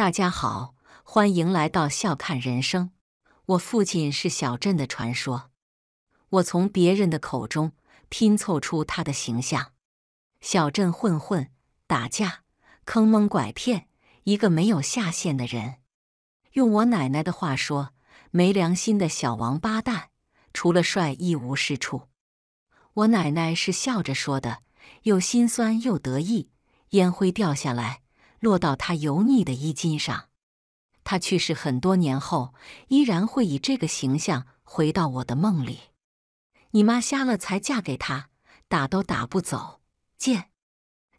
大家好，欢迎来到笑看人生。我父亲是小镇的传说，我从别人的口中拼凑出他的形象：小镇混混，打架，坑蒙拐骗，一个没有下限的人。用我奶奶的话说，没良心的小王八蛋，除了帅一无是处。我奶奶是笑着说的，又心酸又得意。烟灰掉下来。落到他油腻的衣襟上。他去世很多年后，依然会以这个形象回到我的梦里。你妈瞎了才嫁给他，打都打不走，贱！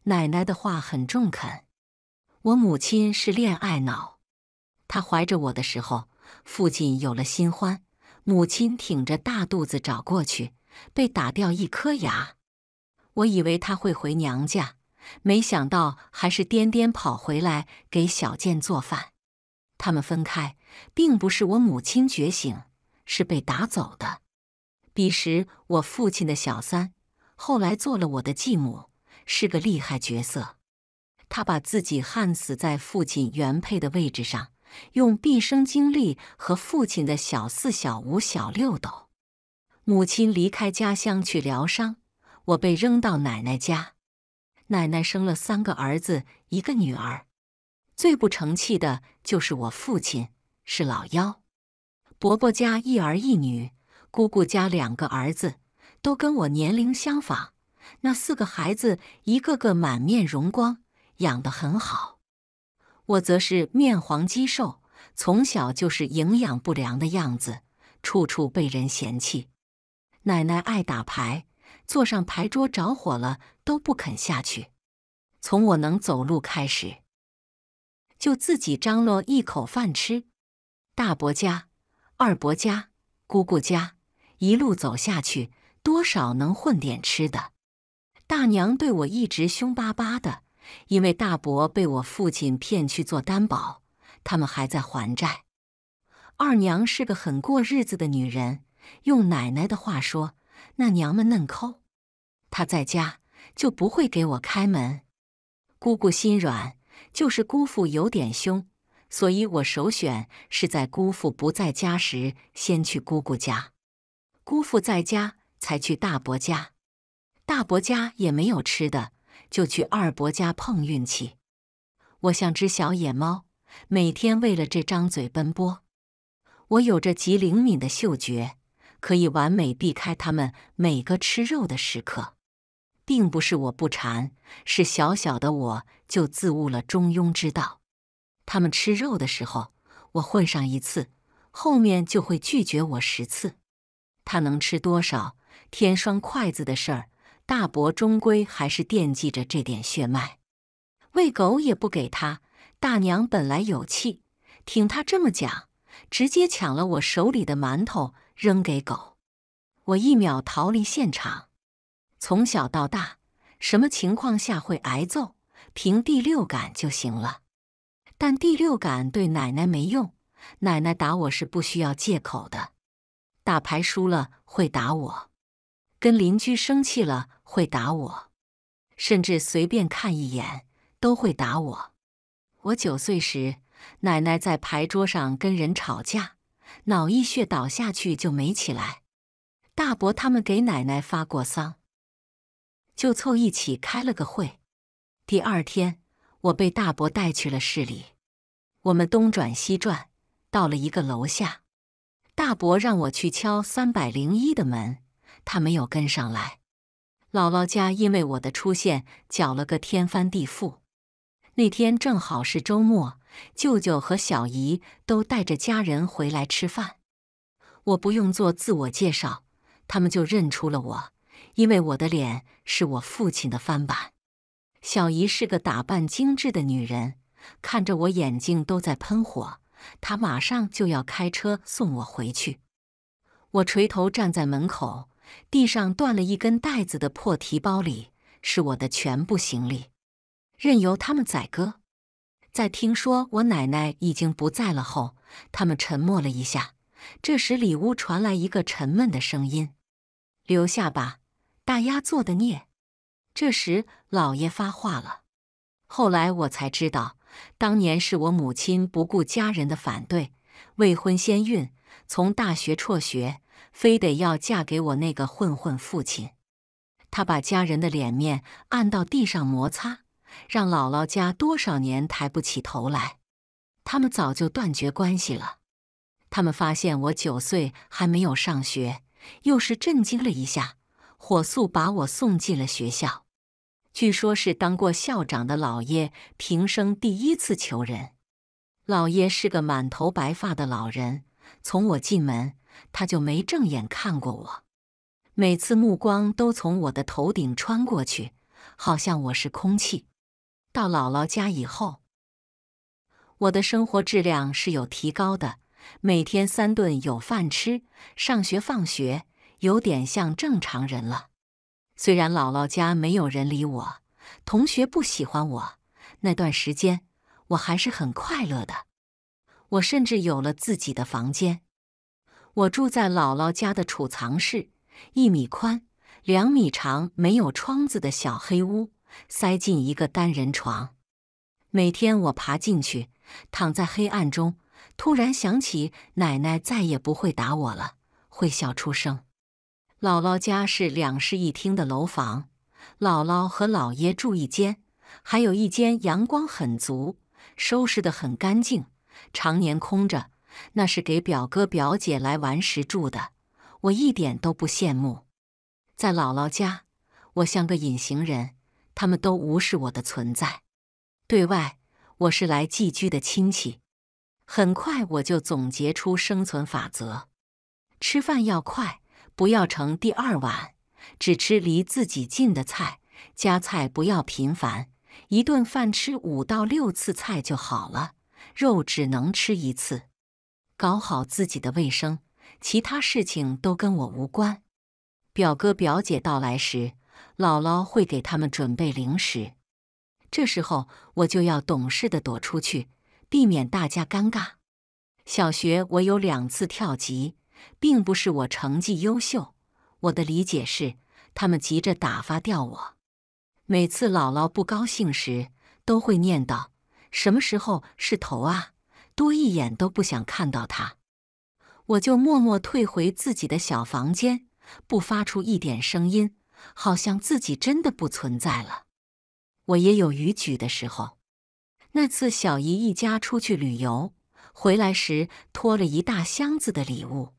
奶奶的话很中肯。我母亲是恋爱脑。她怀着我的时候，父亲有了新欢，母亲挺着大肚子找过去，被打掉一颗牙。我以为她会回娘家。没想到还是颠颠跑回来给小健做饭。他们分开，并不是我母亲觉醒，是被打走的。彼时我父亲的小三，后来做了我的继母，是个厉害角色。他把自己焊死在父亲原配的位置上，用毕生精力和父亲的小四、小五、小六斗。母亲离开家乡去疗伤，我被扔到奶奶家。奶奶生了三个儿子，一个女儿，最不成器的就是我父亲，是老幺。伯伯家一儿一女，姑姑家两个儿子，都跟我年龄相仿。那四个孩子一个个满面容光，养得很好，我则是面黄肌瘦，从小就是营养不良的样子，处处被人嫌弃。奶奶爱打牌。坐上牌桌着火了都不肯下去。从我能走路开始，就自己张罗一口饭吃。大伯家、二伯家、姑姑家，一路走下去，多少能混点吃的。大娘对我一直凶巴巴的，因为大伯被我父亲骗去做担保，他们还在还债。二娘是个很过日子的女人，用奶奶的话说，那娘们嫩抠。他在家就不会给我开门。姑姑心软，就是姑父有点凶，所以我首选是在姑父不在家时先去姑姑家，姑父在家才去大伯家。大伯家也没有吃的，就去二伯家碰运气。我像只小野猫，每天为了这张嘴奔波。我有着极灵敏的嗅觉，可以完美避开他们每个吃肉的时刻。并不是我不馋，是小小的我就自悟了中庸之道。他们吃肉的时候，我混上一次，后面就会拒绝我十次。他能吃多少？添双筷子的事儿，大伯终归还是惦记着这点血脉。喂狗也不给他。大娘本来有气，听他这么讲，直接抢了我手里的馒头扔给狗。我一秒逃离现场。从小到大，什么情况下会挨揍，凭第六感就行了。但第六感对奶奶没用，奶奶打我是不需要借口的。打牌输了会打我，跟邻居生气了会打我，甚至随便看一眼都会打我。我九岁时，奶奶在牌桌上跟人吵架，脑溢血倒下去就没起来。大伯他们给奶奶发过丧。就凑一起开了个会。第二天，我被大伯带去了市里。我们东转西转，到了一个楼下，大伯让我去敲三百零一的门，他没有跟上来。姥姥家因为我的出现，搅了个天翻地覆。那天正好是周末，舅舅和小姨都带着家人回来吃饭，我不用做自我介绍，他们就认出了我。因为我的脸是我父亲的翻版，小姨是个打扮精致的女人，看着我眼睛都在喷火。她马上就要开车送我回去。我垂头站在门口，地上断了一根带子的破提包里是我的全部行李，任由他们宰割。在听说我奶奶已经不在了后，他们沉默了一下。这时里屋传来一个沉闷的声音：“留下吧。”大丫做的孽。这时老爷发话了。后来我才知道，当年是我母亲不顾家人的反对，未婚先孕，从大学辍学，非得要嫁给我那个混混父亲。他把家人的脸面按到地上摩擦，让姥姥家多少年抬不起头来。他们早就断绝关系了。他们发现我九岁还没有上学，又是震惊了一下。火速把我送进了学校，据说是当过校长的老爷平生第一次求人。老爷是个满头白发的老人，从我进门他就没正眼看过我，每次目光都从我的头顶穿过去，好像我是空气。到姥姥家以后，我的生活质量是有提高的，每天三顿有饭吃，上学放学。有点像正常人了，虽然姥姥家没有人理我，同学不喜欢我，那段时间我还是很快乐的。我甚至有了自己的房间，我住在姥姥家的储藏室，一米宽、两米长、没有窗子的小黑屋，塞进一个单人床。每天我爬进去，躺在黑暗中，突然想起奶奶再也不会打我了，会笑出声。姥姥家是两室一厅的楼房，姥姥和姥爷住一间，还有一间阳光很足，收拾得很干净，常年空着，那是给表哥表姐来玩时住的。我一点都不羡慕。在姥姥家，我像个隐形人，他们都无视我的存在。对外，我是来寄居的亲戚。很快，我就总结出生存法则：吃饭要快。不要盛第二碗，只吃离自己近的菜。夹菜不要频繁，一顿饭吃五到六次菜就好了。肉只能吃一次。搞好自己的卫生，其他事情都跟我无关。表哥表姐到来时，姥姥会给他们准备零食，这时候我就要懂事的躲出去，避免大家尴尬。小学我有两次跳级。并不是我成绩优秀，我的理解是他们急着打发掉我。每次姥姥不高兴时，都会念叨：“什么时候是头啊？多一眼都不想看到他。”我就默默退回自己的小房间，不发出一点声音，好像自己真的不存在了。我也有逾矩的时候。那次小姨一家出去旅游，回来时拖了一大箱子的礼物。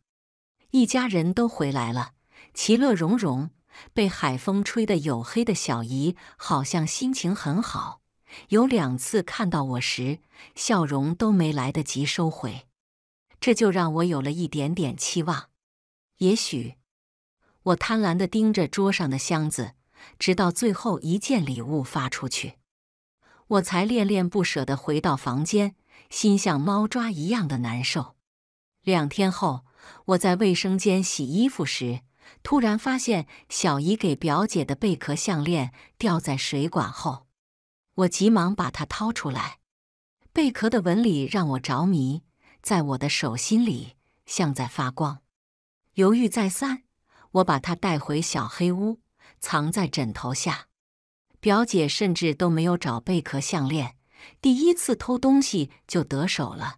一家人都回来了，其乐融融。被海风吹得黝黑的小姨好像心情很好，有两次看到我时，笑容都没来得及收回。这就让我有了一点点期望。也许我贪婪的盯着桌上的箱子，直到最后一件礼物发出去，我才恋恋不舍的回到房间，心像猫抓一样的难受。两天后。我在卫生间洗衣服时，突然发现小姨给表姐的贝壳项链掉在水管后，我急忙把它掏出来。贝壳的纹理让我着迷，在我的手心里像在发光。犹豫再三，我把它带回小黑屋，藏在枕头下。表姐甚至都没有找贝壳项链，第一次偷东西就得手了，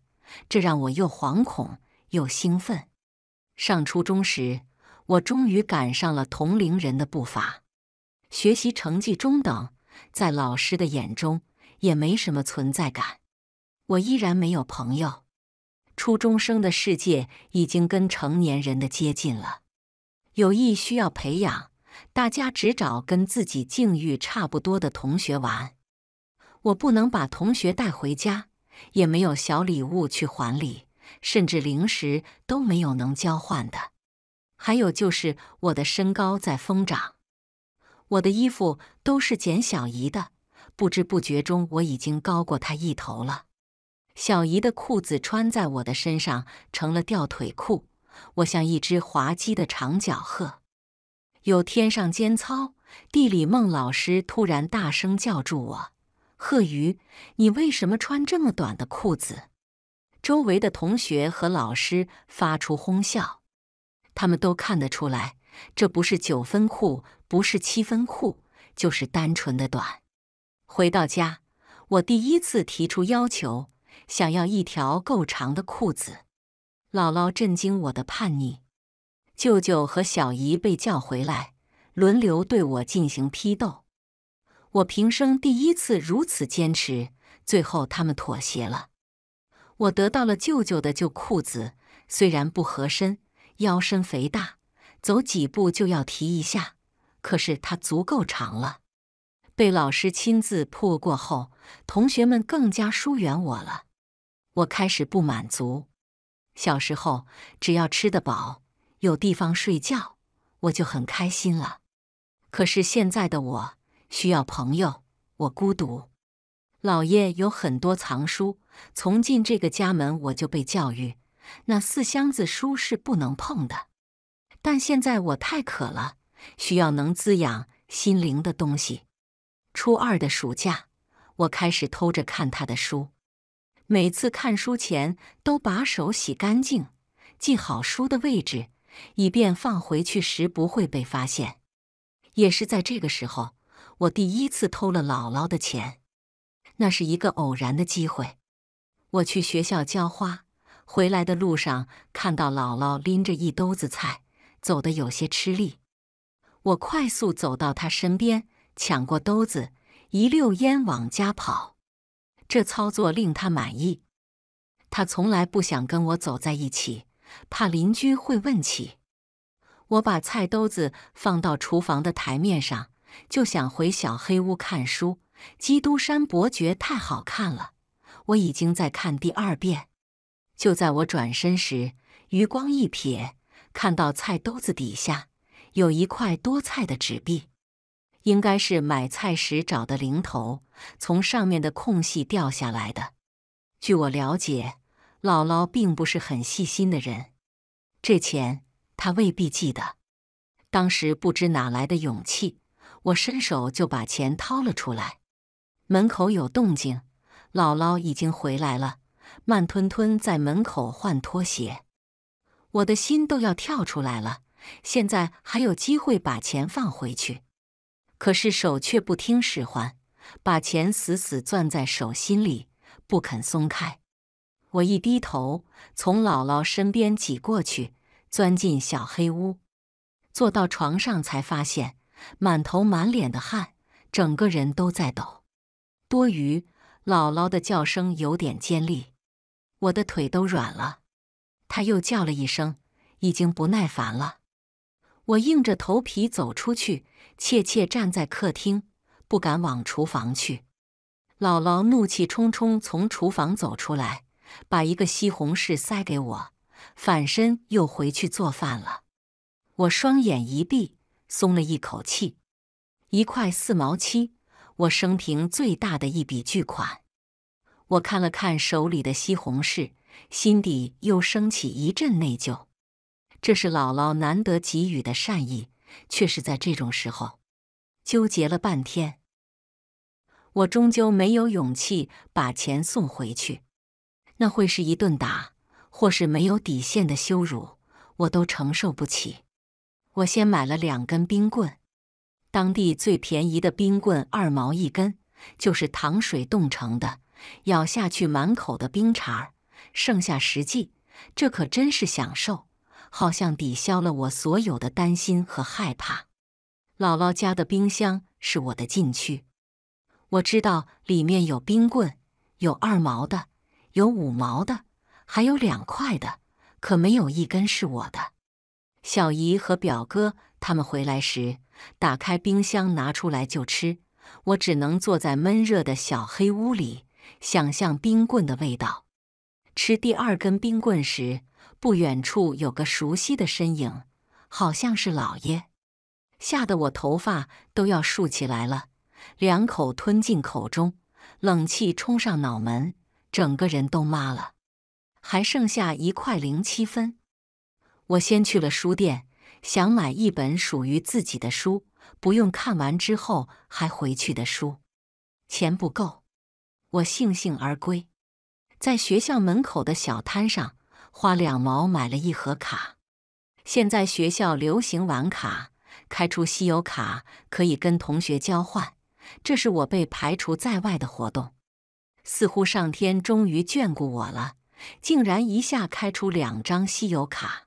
这让我又惶恐又兴奋。上初中时，我终于赶上了同龄人的步伐，学习成绩中等，在老师的眼中也没什么存在感。我依然没有朋友。初中生的世界已经跟成年人的接近了，友谊需要培养，大家只找跟自己境遇差不多的同学玩。我不能把同学带回家，也没有小礼物去还礼。甚至零食都没有能交换的。还有就是我的身高在疯长，我的衣服都是捡小姨的。不知不觉中，我已经高过她一头了。小姨的裤子穿在我的身上成了吊腿裤，我像一只滑稽的长脚鹤。有天上间操，地理孟老师突然大声叫住我：“鹤鱼，你为什么穿这么短的裤子？”周围的同学和老师发出哄笑，他们都看得出来，这不是九分裤，不是七分裤，就是单纯的短。回到家，我第一次提出要求，想要一条够长的裤子。姥姥震惊我的叛逆，舅舅和小姨被叫回来，轮流对我进行批斗。我平生第一次如此坚持，最后他们妥协了。我得到了舅舅的旧裤子，虽然不合身，腰身肥大，走几步就要提一下，可是它足够长了。被老师亲自破过后，同学们更加疏远我了。我开始不满足。小时候只要吃得饱，有地方睡觉，我就很开心了。可是现在的我需要朋友，我孤独。老爷有很多藏书。从进这个家门，我就被教育，那四箱子书是不能碰的。但现在我太渴了，需要能滋养心灵的东西。初二的暑假，我开始偷着看他的书。每次看书前，都把手洗干净，记好书的位置，以便放回去时不会被发现。也是在这个时候，我第一次偷了姥姥的钱。那是一个偶然的机会。我去学校浇花，回来的路上看到姥姥拎着一兜子菜，走得有些吃力。我快速走到她身边，抢过兜子，一溜烟往家跑。这操作令她满意。她从来不想跟我走在一起，怕邻居会问起。我把菜兜子放到厨房的台面上，就想回小黑屋看书，《基督山伯爵》太好看了。我已经在看第二遍，就在我转身时，余光一瞥，看到菜兜子底下有一块多菜的纸币，应该是买菜时找的零头，从上面的空隙掉下来的。据我了解，姥姥并不是很细心的人，这钱她未必记得。当时不知哪来的勇气，我伸手就把钱掏了出来。门口有动静。姥姥已经回来了，慢吞吞在门口换拖鞋，我的心都要跳出来了。现在还有机会把钱放回去，可是手却不听使唤，把钱死死攥在手心里，不肯松开。我一低头，从姥姥身边挤过去，钻进小黑屋，坐到床上才发现，满头满脸的汗，整个人都在抖。多余。姥姥的叫声有点尖利，我的腿都软了。她又叫了一声，已经不耐烦了。我硬着头皮走出去，怯怯站在客厅，不敢往厨房去。姥姥怒气冲冲从厨房走出来，把一个西红柿塞给我，反身又回去做饭了。我双眼一闭，松了一口气。一块四毛七。我生平最大的一笔巨款，我看了看手里的西红柿，心底又升起一阵内疚。这是姥姥难得给予的善意，却是在这种时候。纠结了半天，我终究没有勇气把钱送回去。那会是一顿打，或是没有底线的羞辱，我都承受不起。我先买了两根冰棍。当地最便宜的冰棍二毛一根，就是糖水冻成的，咬下去满口的冰碴儿，剩下十迹，这可真是享受，好像抵消了我所有的担心和害怕。姥姥家的冰箱是我的禁区，我知道里面有冰棍，有二毛的，有五毛的，还有两块的，可没有一根是我的。小姨和表哥他们回来时。打开冰箱，拿出来就吃。我只能坐在闷热的小黑屋里，想象冰棍的味道。吃第二根冰棍时，不远处有个熟悉的身影，好像是老爷，吓得我头发都要竖起来了。两口吞进口中，冷气冲上脑门，整个人都麻了。还剩下一块零七分，我先去了书店。想买一本属于自己的书，不用看完之后还回去的书，钱不够，我悻悻而归。在学校门口的小摊上，花两毛买了一盒卡。现在学校流行玩卡，开出稀有卡可以跟同学交换。这是我被排除在外的活动。似乎上天终于眷顾我了，竟然一下开出两张稀有卡。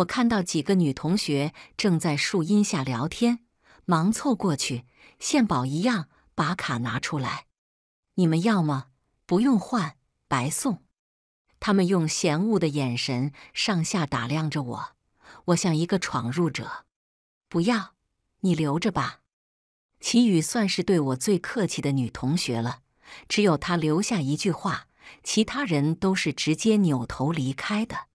我看到几个女同学正在树荫下聊天，忙凑过去献宝一样把卡拿出来：“你们要吗？不用换，白送。”他们用嫌恶的眼神上下打量着我，我像一个闯入者。不要，你留着吧。齐宇算是对我最客气的女同学了，只有她留下一句话，其他人都是直接扭头离开的。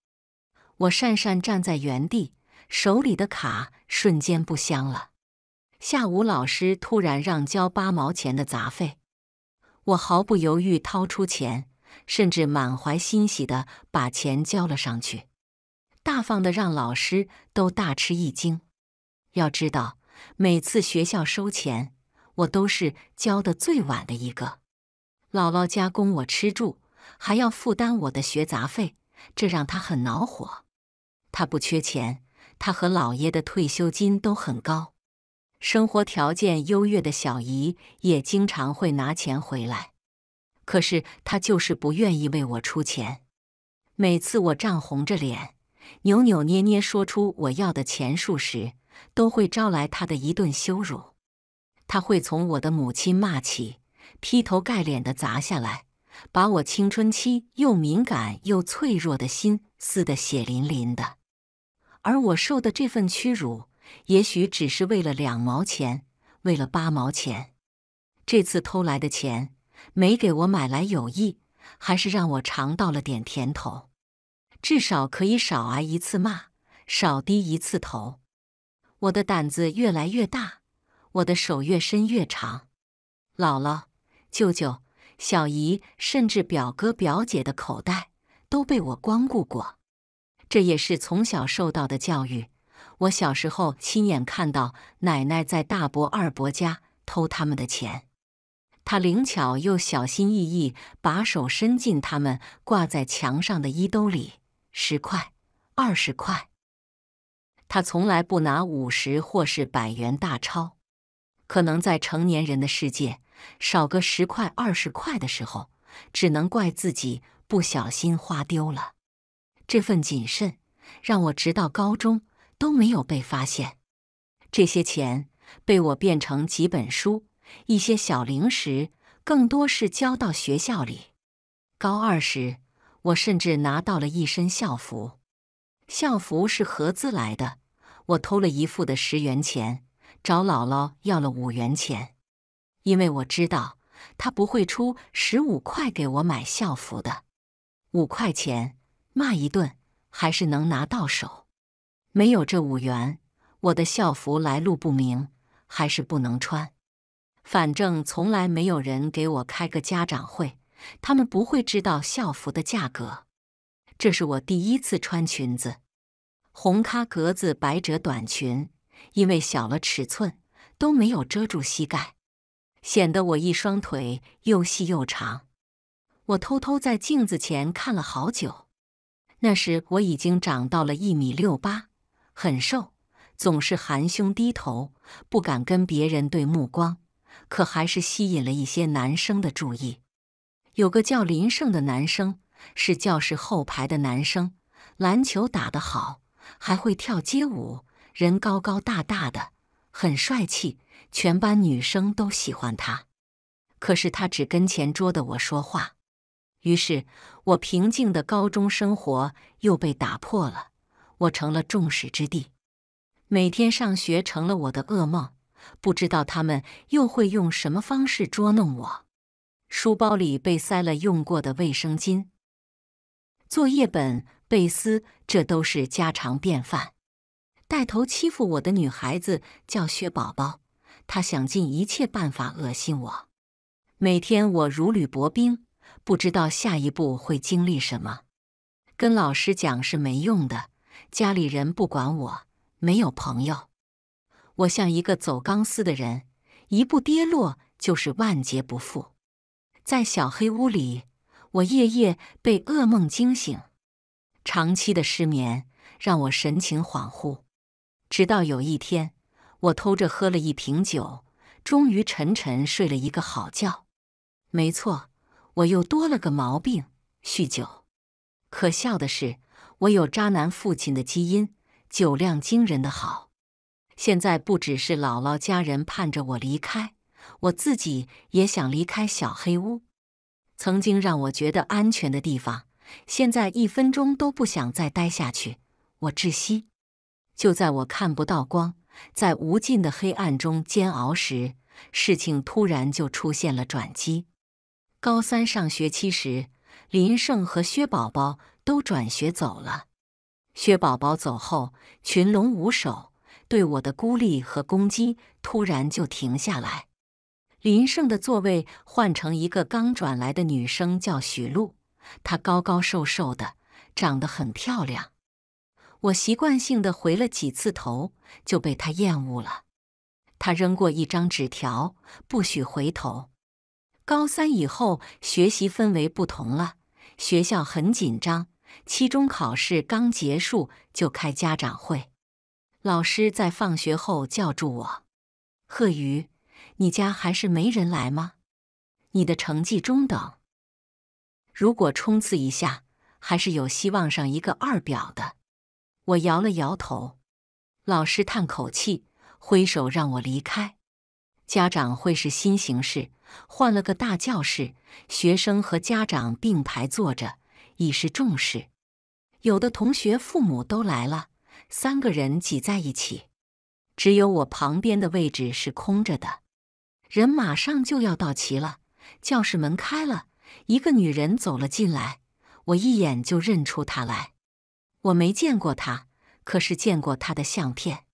我讪讪站在原地，手里的卡瞬间不香了。下午老师突然让交八毛钱的杂费，我毫不犹豫掏出钱，甚至满怀欣喜地把钱交了上去，大方的让老师都大吃一惊。要知道，每次学校收钱，我都是交的最晚的一个。姥姥家供我吃住，还要负担我的学杂费，这让他很恼火。他不缺钱，他和姥爷的退休金都很高，生活条件优越的小姨也经常会拿钱回来，可是他就是不愿意为我出钱。每次我涨红着脸，扭扭捏捏说出我要的钱数时，都会招来他的一顿羞辱。他会从我的母亲骂起，劈头盖脸的砸下来，把我青春期又敏感又脆弱的心撕得血淋淋的。而我受的这份屈辱，也许只是为了两毛钱，为了八毛钱。这次偷来的钱没给我买来友谊，还是让我尝到了点甜头，至少可以少挨一次骂，少低一次头。我的胆子越来越大，我的手越伸越长。姥姥、舅舅、小姨，甚至表哥、表姐的口袋都被我光顾过。这也是从小受到的教育。我小时候亲眼看到奶奶在大伯、二伯家偷他们的钱。她灵巧又小心翼翼，把手伸进他们挂在墙上的衣兜里，十块、二十块。她从来不拿五十或是百元大钞。可能在成年人的世界，少个十块、二十块的时候，只能怪自己不小心花丢了。这份谨慎让我直到高中都没有被发现。这些钱被我变成几本书、一些小零食，更多是交到学校里。高二时，我甚至拿到了一身校服。校服是合资来的，我偷了一副的十元钱，找姥姥要了五元钱，因为我知道她不会出十五块给我买校服的，五块钱。骂一顿还是能拿到手。没有这五元，我的校服来路不明，还是不能穿。反正从来没有人给我开个家长会，他们不会知道校服的价格。这是我第一次穿裙子，红咖格子百褶短裙，因为小了尺寸，都没有遮住膝盖，显得我一双腿又细又长。我偷偷在镜子前看了好久。那时我已经长到了一米六八，很瘦，总是含胸低头，不敢跟别人对目光，可还是吸引了一些男生的注意。有个叫林胜的男生，是教室后排的男生，篮球打得好，还会跳街舞，人高高大大的，很帅气，全班女生都喜欢他。可是他只跟前桌的我说话。于是我平静的高中生活又被打破了，我成了众矢之的。每天上学成了我的噩梦，不知道他们又会用什么方式捉弄我。书包里被塞了用过的卫生巾，作业本被撕，这都是家常便饭。带头欺负我的女孩子叫薛宝宝，她想尽一切办法恶心我。每天我如履薄冰。不知道下一步会经历什么，跟老师讲是没用的。家里人不管我，没有朋友，我像一个走钢丝的人，一步跌落就是万劫不复。在小黑屋里，我夜夜被噩梦惊醒，长期的失眠让我神情恍惚。直到有一天，我偷着喝了一瓶酒，终于沉沉睡了一个好觉。没错。我又多了个毛病——酗酒。可笑的是，我有渣男父亲的基因，酒量惊人的好。现在不只是姥姥家人盼着我离开，我自己也想离开小黑屋。曾经让我觉得安全的地方，现在一分钟都不想再待下去。我窒息。就在我看不到光，在无尽的黑暗中煎熬时，事情突然就出现了转机。高三上学期时，林胜和薛宝宝都转学走了。薛宝宝走后，群龙无首，对我的孤立和攻击突然就停下来。林胜的座位换成一个刚转来的女生，叫许露。她高高瘦瘦的，长得很漂亮。我习惯性的回了几次头，就被她厌恶了。她扔过一张纸条：“不许回头。”高三以后，学习氛围不同了，学校很紧张。期中考试刚结束，就开家长会。老师在放学后叫住我：“贺宇，你家还是没人来吗？你的成绩中等，如果冲刺一下，还是有希望上一个二表的。”我摇了摇头。老师叹口气，挥手让我离开。家长会是新形式，换了个大教室，学生和家长并排坐着，以示重视。有的同学父母都来了，三个人挤在一起，只有我旁边的位置是空着的。人马上就要到齐了，教室门开了，一个女人走了进来，我一眼就认出她来。我没见过她，可是见过她的相片，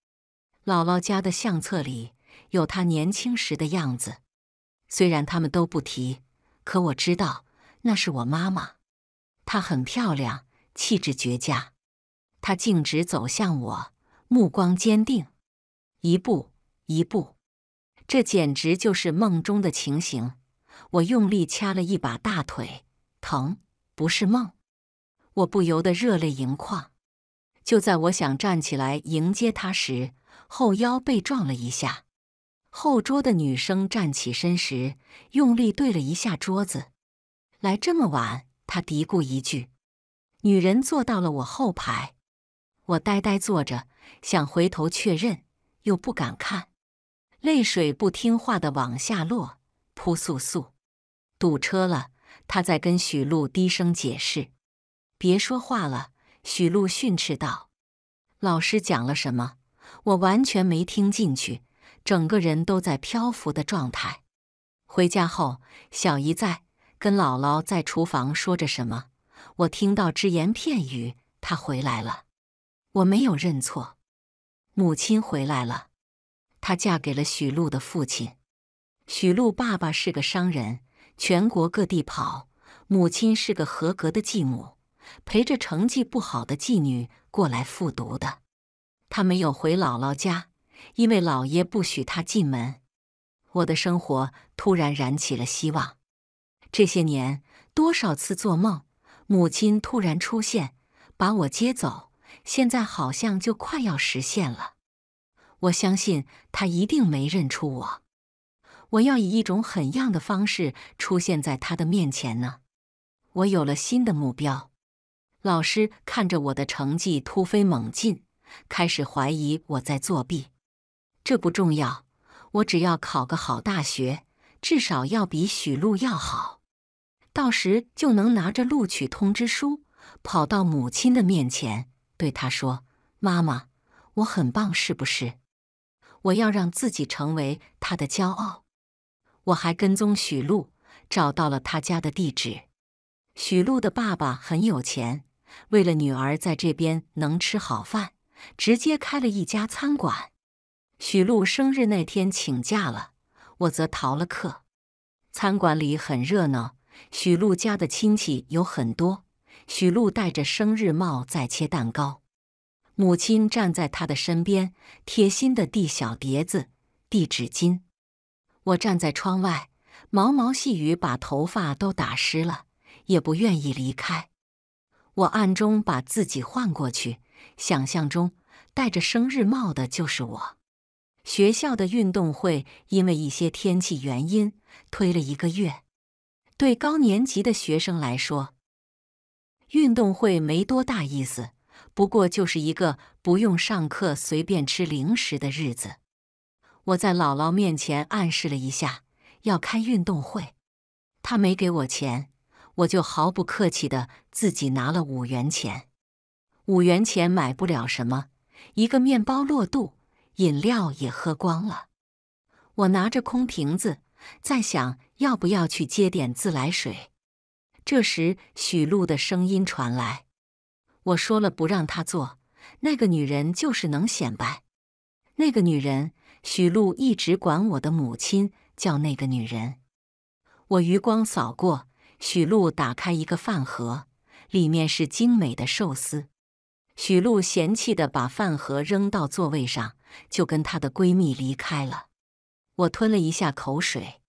姥姥家的相册里。有他年轻时的样子，虽然他们都不提，可我知道那是我妈妈。她很漂亮，气质绝佳。她径直走向我，目光坚定，一步一步。这简直就是梦中的情形。我用力掐了一把大腿，疼，不是梦。我不由得热泪盈眶。就在我想站起来迎接她时，后腰被撞了一下。后桌的女生站起身时，用力对了一下桌子。来这么晚，她嘀咕一句。女人坐到了我后排，我呆呆坐着，想回头确认，又不敢看，泪水不听话的往下落，扑簌簌。堵车了，她在跟许露低声解释。别说话了，许露训斥道。老师讲了什么？我完全没听进去。整个人都在漂浮的状态。回家后，小姨在跟姥姥在厨房说着什么，我听到只言片语。她回来了，我没有认错。母亲回来了，她嫁给了许璐的父亲。许璐爸爸是个商人，全国各地跑。母亲是个合格的继母，陪着成绩不好的继女过来复读的。她没有回姥姥家。因为老爷不许他进门，我的生活突然燃起了希望。这些年多少次做梦，母亲突然出现，把我接走，现在好像就快要实现了。我相信他一定没认出我。我要以一种很样的方式出现在他的面前呢。我有了新的目标。老师看着我的成绩突飞猛进，开始怀疑我在作弊。这不重要，我只要考个好大学，至少要比许璐要好。到时就能拿着录取通知书，跑到母亲的面前，对她说：“妈妈，我很棒，是不是？”我要让自己成为他的骄傲。我还跟踪许璐，找到了他家的地址。许璐的爸爸很有钱，为了女儿在这边能吃好饭，直接开了一家餐馆。许露生日那天请假了，我则逃了课。餐馆里很热闹，许露家的亲戚有很多。许露戴着生日帽在切蛋糕，母亲站在他的身边，贴心的递小碟子、递纸巾。我站在窗外，毛毛细雨把头发都打湿了，也不愿意离开。我暗中把自己换过去，想象中戴着生日帽的就是我。学校的运动会因为一些天气原因推了一个月。对高年级的学生来说，运动会没多大意思，不过就是一个不用上课、随便吃零食的日子。我在姥姥面前暗示了一下要开运动会，她没给我钱，我就毫不客气的自己拿了五元钱。五元钱买不了什么，一个面包落肚。饮料也喝光了，我拿着空瓶子，在想要不要去接点自来水。这时许露的声音传来：“我说了不让她做，那个女人就是能显摆。”那个女人，许露一直管我的母亲叫那个女人。我余光扫过，许露打开一个饭盒，里面是精美的寿司。许露嫌弃地把饭盒扔到座位上，就跟她的闺蜜离开了。我吞了一下口水，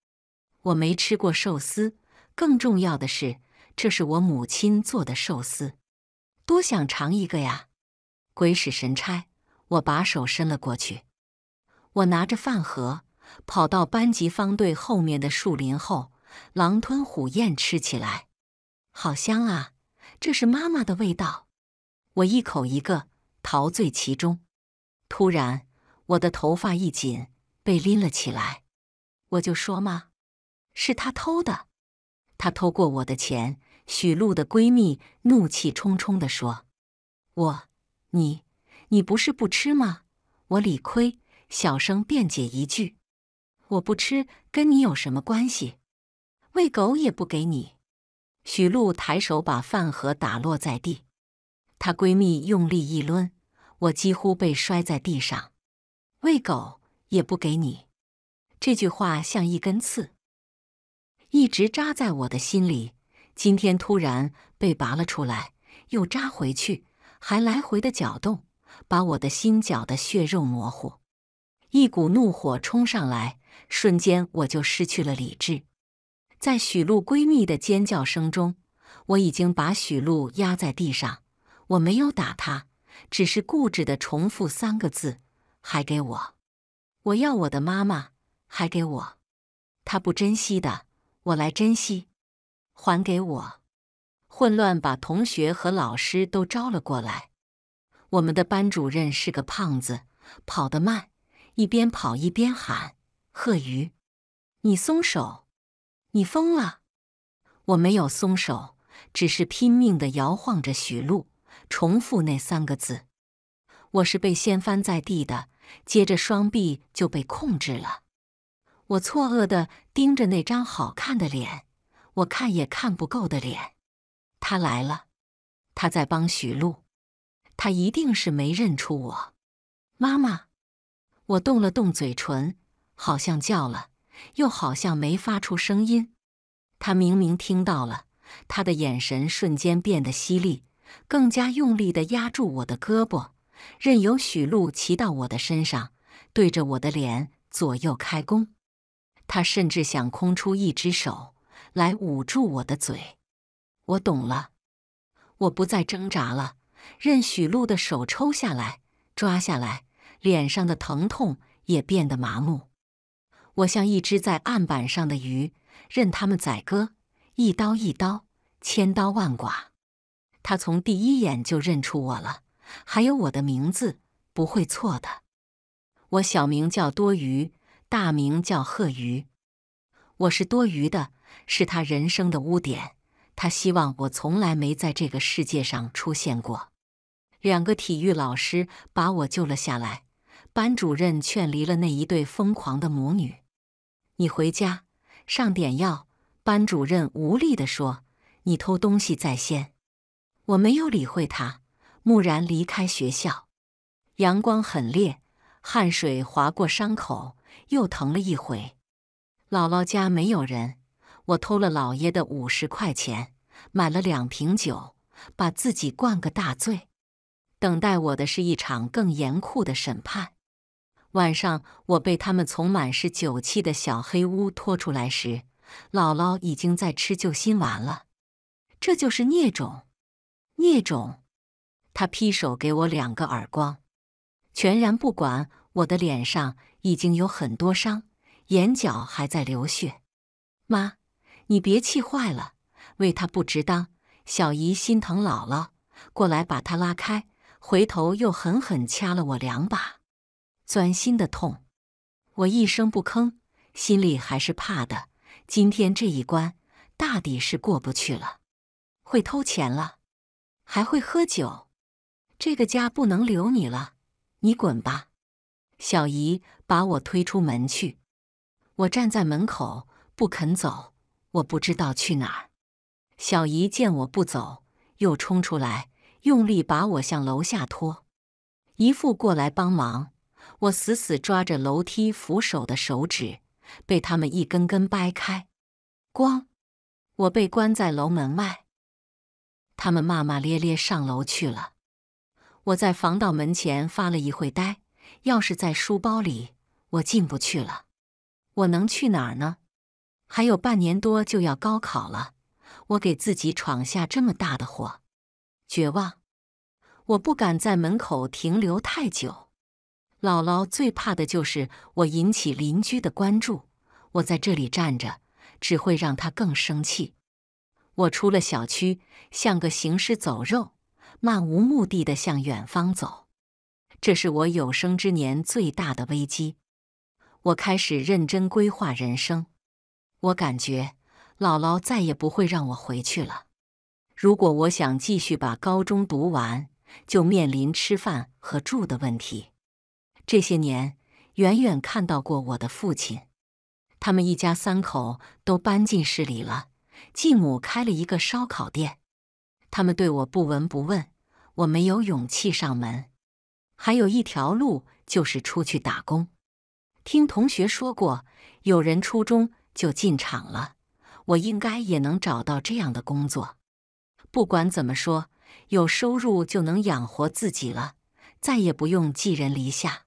我没吃过寿司，更重要的是，这是我母亲做的寿司，多想尝一个呀！鬼使神差，我把手伸了过去。我拿着饭盒跑到班级方队后面的树林后，狼吞虎咽吃起来，好香啊！这是妈妈的味道。我一口一个，陶醉其中。突然，我的头发一紧，被拎了起来。我就说嘛，是他偷的。他偷过我的钱。许露的闺蜜怒气冲冲的说：“我，你，你不是不吃吗？”我理亏，小声辩解一句：“我不吃，跟你有什么关系？喂狗也不给你。”许露抬手把饭盒打落在地。她闺蜜用力一抡，我几乎被摔在地上。喂狗也不给你，这句话像一根刺，一直扎在我的心里。今天突然被拔了出来，又扎回去，还来回的搅动，把我的心搅得血肉模糊。一股怒火冲上来，瞬间我就失去了理智。在许露闺蜜的尖叫声中，我已经把许露压在地上。我没有打他，只是固执地重复三个字：“还给我！我要我的妈妈！还给我！”他不珍惜的，我来珍惜。还给我！混乱把同学和老师都招了过来。我们的班主任是个胖子，跑得慢，一边跑一边喊：“贺鱼，你松手！你疯了！”我没有松手，只是拼命地摇晃着许璐。重复那三个字，我是被掀翻在地的，接着双臂就被控制了。我错愕地盯着那张好看的脸，我看也看不够的脸。他来了，他在帮许露，他一定是没认出我。妈妈，我动了动嘴唇，好像叫了，又好像没发出声音。他明明听到了，他的眼神瞬间变得犀利。更加用力地压住我的胳膊，任由许露骑到我的身上，对着我的脸左右开弓。他甚至想空出一只手来捂住我的嘴。我懂了，我不再挣扎了，任许露的手抽下来、抓下来，脸上的疼痛也变得麻木。我像一只在案板上的鱼，任他们宰割，一刀一刀，千刀万剐。他从第一眼就认出我了，还有我的名字不会错的。我小名叫多余，大名叫贺余。我是多余的，是他人生的污点。他希望我从来没在这个世界上出现过。两个体育老师把我救了下来，班主任劝离了那一对疯狂的母女。你回家上点药。班主任无力地说：“你偷东西在先。”我没有理会他，木然离开学校。阳光很烈，汗水划过伤口，又疼了一回。姥姥家没有人，我偷了姥爷的五十块钱，买了两瓶酒，把自己灌个大醉。等待我的是一场更严酷的审判。晚上，我被他们从满是酒气的小黑屋拖出来时，姥姥已经在吃救心丸了。这就是孽种。孽种！他劈手给我两个耳光，全然不管我的脸上已经有很多伤，眼角还在流血。妈，你别气坏了，为他不值当。小姨心疼姥姥，过来把他拉开，回头又狠狠掐了我两把，钻心的痛。我一声不吭，心里还是怕的。今天这一关，大抵是过不去了，会偷钱了。还会喝酒，这个家不能留你了，你滚吧！小姨把我推出门去，我站在门口不肯走。我不知道去哪儿。小姨见我不走，又冲出来，用力把我向楼下拖。姨父过来帮忙，我死死抓着楼梯扶手的手指，被他们一根根掰开。咣！我被关在楼门外。他们骂骂咧咧上楼去了。我在防盗门前发了一会呆。钥匙在书包里，我进不去了。我能去哪儿呢？还有半年多就要高考了，我给自己闯下这么大的祸，绝望！我不敢在门口停留太久。姥姥最怕的就是我引起邻居的关注，我在这里站着只会让她更生气。我出了小区，像个行尸走肉，漫无目的的向远方走。这是我有生之年最大的危机。我开始认真规划人生。我感觉姥姥再也不会让我回去了。如果我想继续把高中读完，就面临吃饭和住的问题。这些年，远远看到过我的父亲，他们一家三口都搬进市里了。继母开了一个烧烤店，他们对我不闻不问。我没有勇气上门，还有一条路就是出去打工。听同学说过，有人初中就进厂了，我应该也能找到这样的工作。不管怎么说，有收入就能养活自己了，再也不用寄人篱下。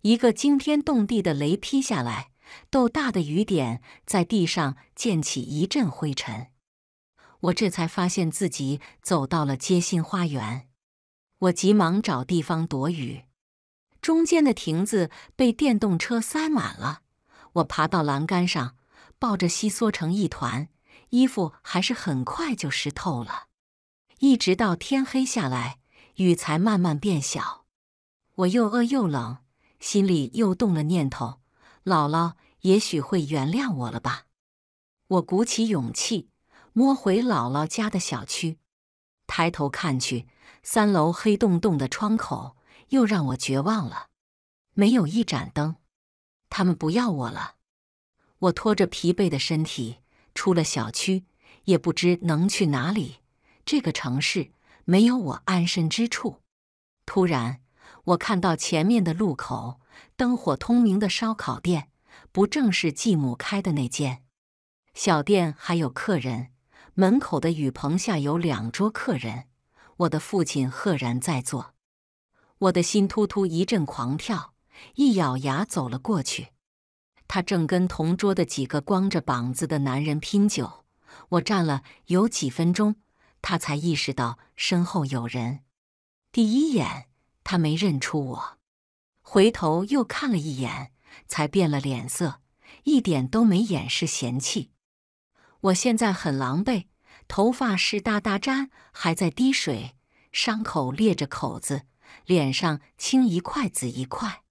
一个惊天动地的雷劈下来。豆大的雨点在地上溅起一阵灰尘，我这才发现自己走到了街心花园。我急忙找地方躲雨，中间的亭子被电动车塞满了。我爬到栏杆上，抱着膝缩成一团，衣服还是很快就湿透了。一直到天黑下来，雨才慢慢变小。我又饿又冷，心里又动了念头：姥姥。也许会原谅我了吧？我鼓起勇气摸回姥姥家的小区，抬头看去，三楼黑洞洞的窗口又让我绝望了，没有一盏灯，他们不要我了。我拖着疲惫的身体出了小区，也不知能去哪里。这个城市没有我安身之处。突然，我看到前面的路口灯火通明的烧烤店。不正是继母开的那间小店？还有客人，门口的雨棚下有两桌客人，我的父亲赫然在座。我的心突突一阵狂跳，一咬牙走了过去。他正跟同桌的几个光着膀子的男人拼酒，我站了有几分钟，他才意识到身后有人。第一眼他没认出我，回头又看了一眼。才变了脸色，一点都没掩饰嫌弃。我现在很狼狈，头发湿哒哒粘，还在滴水，伤口裂着口子，脸上青一块紫一块。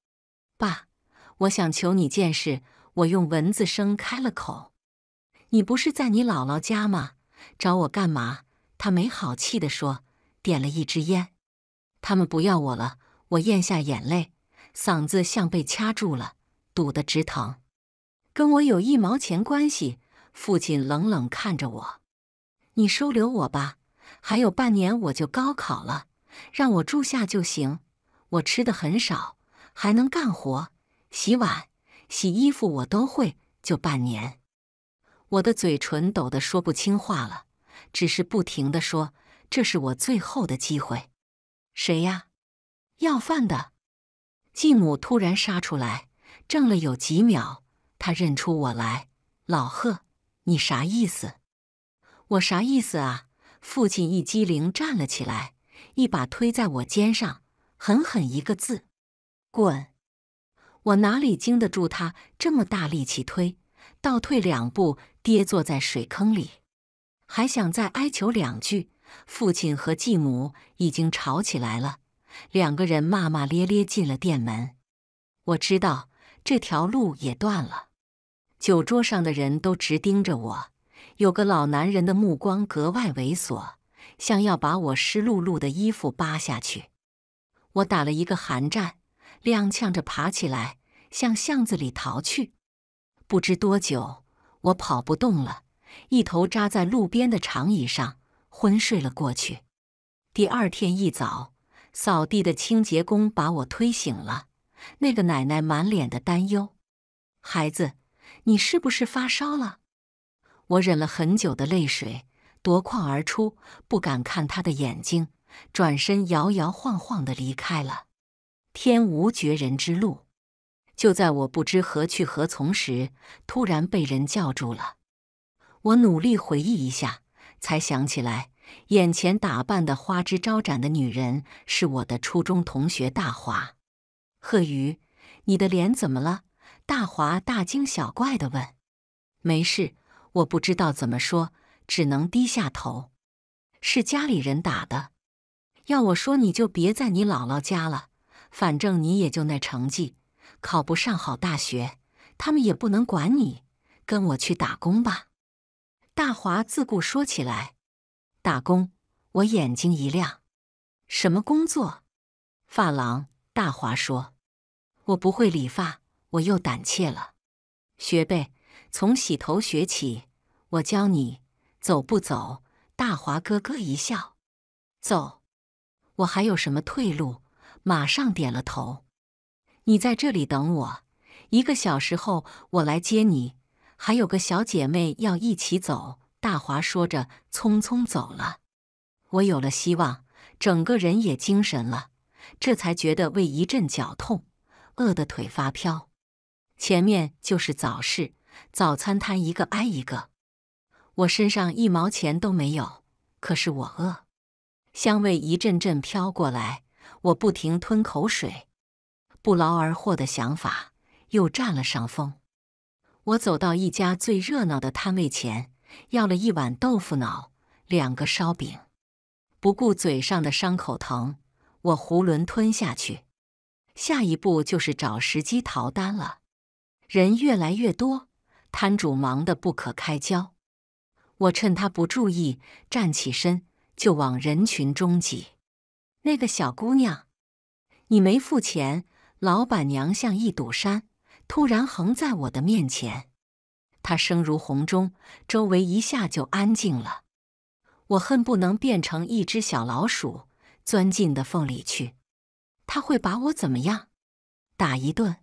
爸，我想求你件事。我用蚊子声开了口：“你不是在你姥姥家吗？找我干嘛？”他没好气地说，点了一支烟。他们不要我了。我咽下眼泪，嗓子像被掐住了。堵得直疼，跟我有一毛钱关系？父亲冷冷看着我：“你收留我吧，还有半年我就高考了，让我住下就行。我吃的很少，还能干活，洗碗、洗衣服我都会。就半年。”我的嘴唇抖得说不清话了，只是不停的说：“这是我最后的机会。”谁呀？要饭的继母突然杀出来。怔了有几秒，他认出我来，老贺，你啥意思？我啥意思啊？父亲一激灵站了起来，一把推在我肩上，狠狠一个字：滚！我哪里经得住他这么大力气推？倒退两步，跌坐在水坑里，还想再哀求两句，父亲和继母已经吵起来了，两个人骂骂咧咧进了店门。我知道。这条路也断了，酒桌上的人都直盯着我，有个老男人的目光格外猥琐，想要把我湿漉漉的衣服扒下去。我打了一个寒战，踉跄着爬起来，向巷子里逃去。不知多久，我跑不动了，一头扎在路边的长椅上，昏睡了过去。第二天一早，扫地的清洁工把我推醒了。那个奶奶满脸的担忧：“孩子，你是不是发烧了？”我忍了很久的泪水夺眶而出，不敢看她的眼睛，转身摇摇晃晃的离开了。天无绝人之路，就在我不知何去何从时，突然被人叫住了。我努力回忆一下，才想起来，眼前打扮的花枝招展的女人是我的初中同学大华。贺宇，你的脸怎么了？大华大惊小怪的问。没事，我不知道怎么说，只能低下头。是家里人打的。要我说，你就别在你姥姥家了，反正你也就那成绩，考不上好大学，他们也不能管你。跟我去打工吧。大华自顾说起来，打工，我眼睛一亮。什么工作？发廊。大华说：“我不会理发，我又胆怯了。学呗，从洗头学起。我教你，走不走？”大华咯咯一笑：“走，我还有什么退路？”马上点了头。你在这里等我，一个小时后我来接你。还有个小姐妹要一起走。”大华说着，匆匆走了。我有了希望，整个人也精神了。这才觉得胃一阵绞痛，饿得腿发飘。前面就是早市，早餐摊一个挨一个。我身上一毛钱都没有，可是我饿。香味一阵阵飘过来，我不停吞口水。不劳而获的想法又占了上风。我走到一家最热闹的摊位前，要了一碗豆腐脑，两个烧饼，不顾嘴上的伤口疼。我囫囵吞下去，下一步就是找时机逃单了。人越来越多，摊主忙得不可开交。我趁他不注意，站起身就往人群中挤。那个小姑娘，你没付钱！老板娘像一堵山，突然横在我的面前。她声如洪钟，周围一下就安静了。我恨不能变成一只小老鼠。钻进的缝里去，他会把我怎么样？打一顿？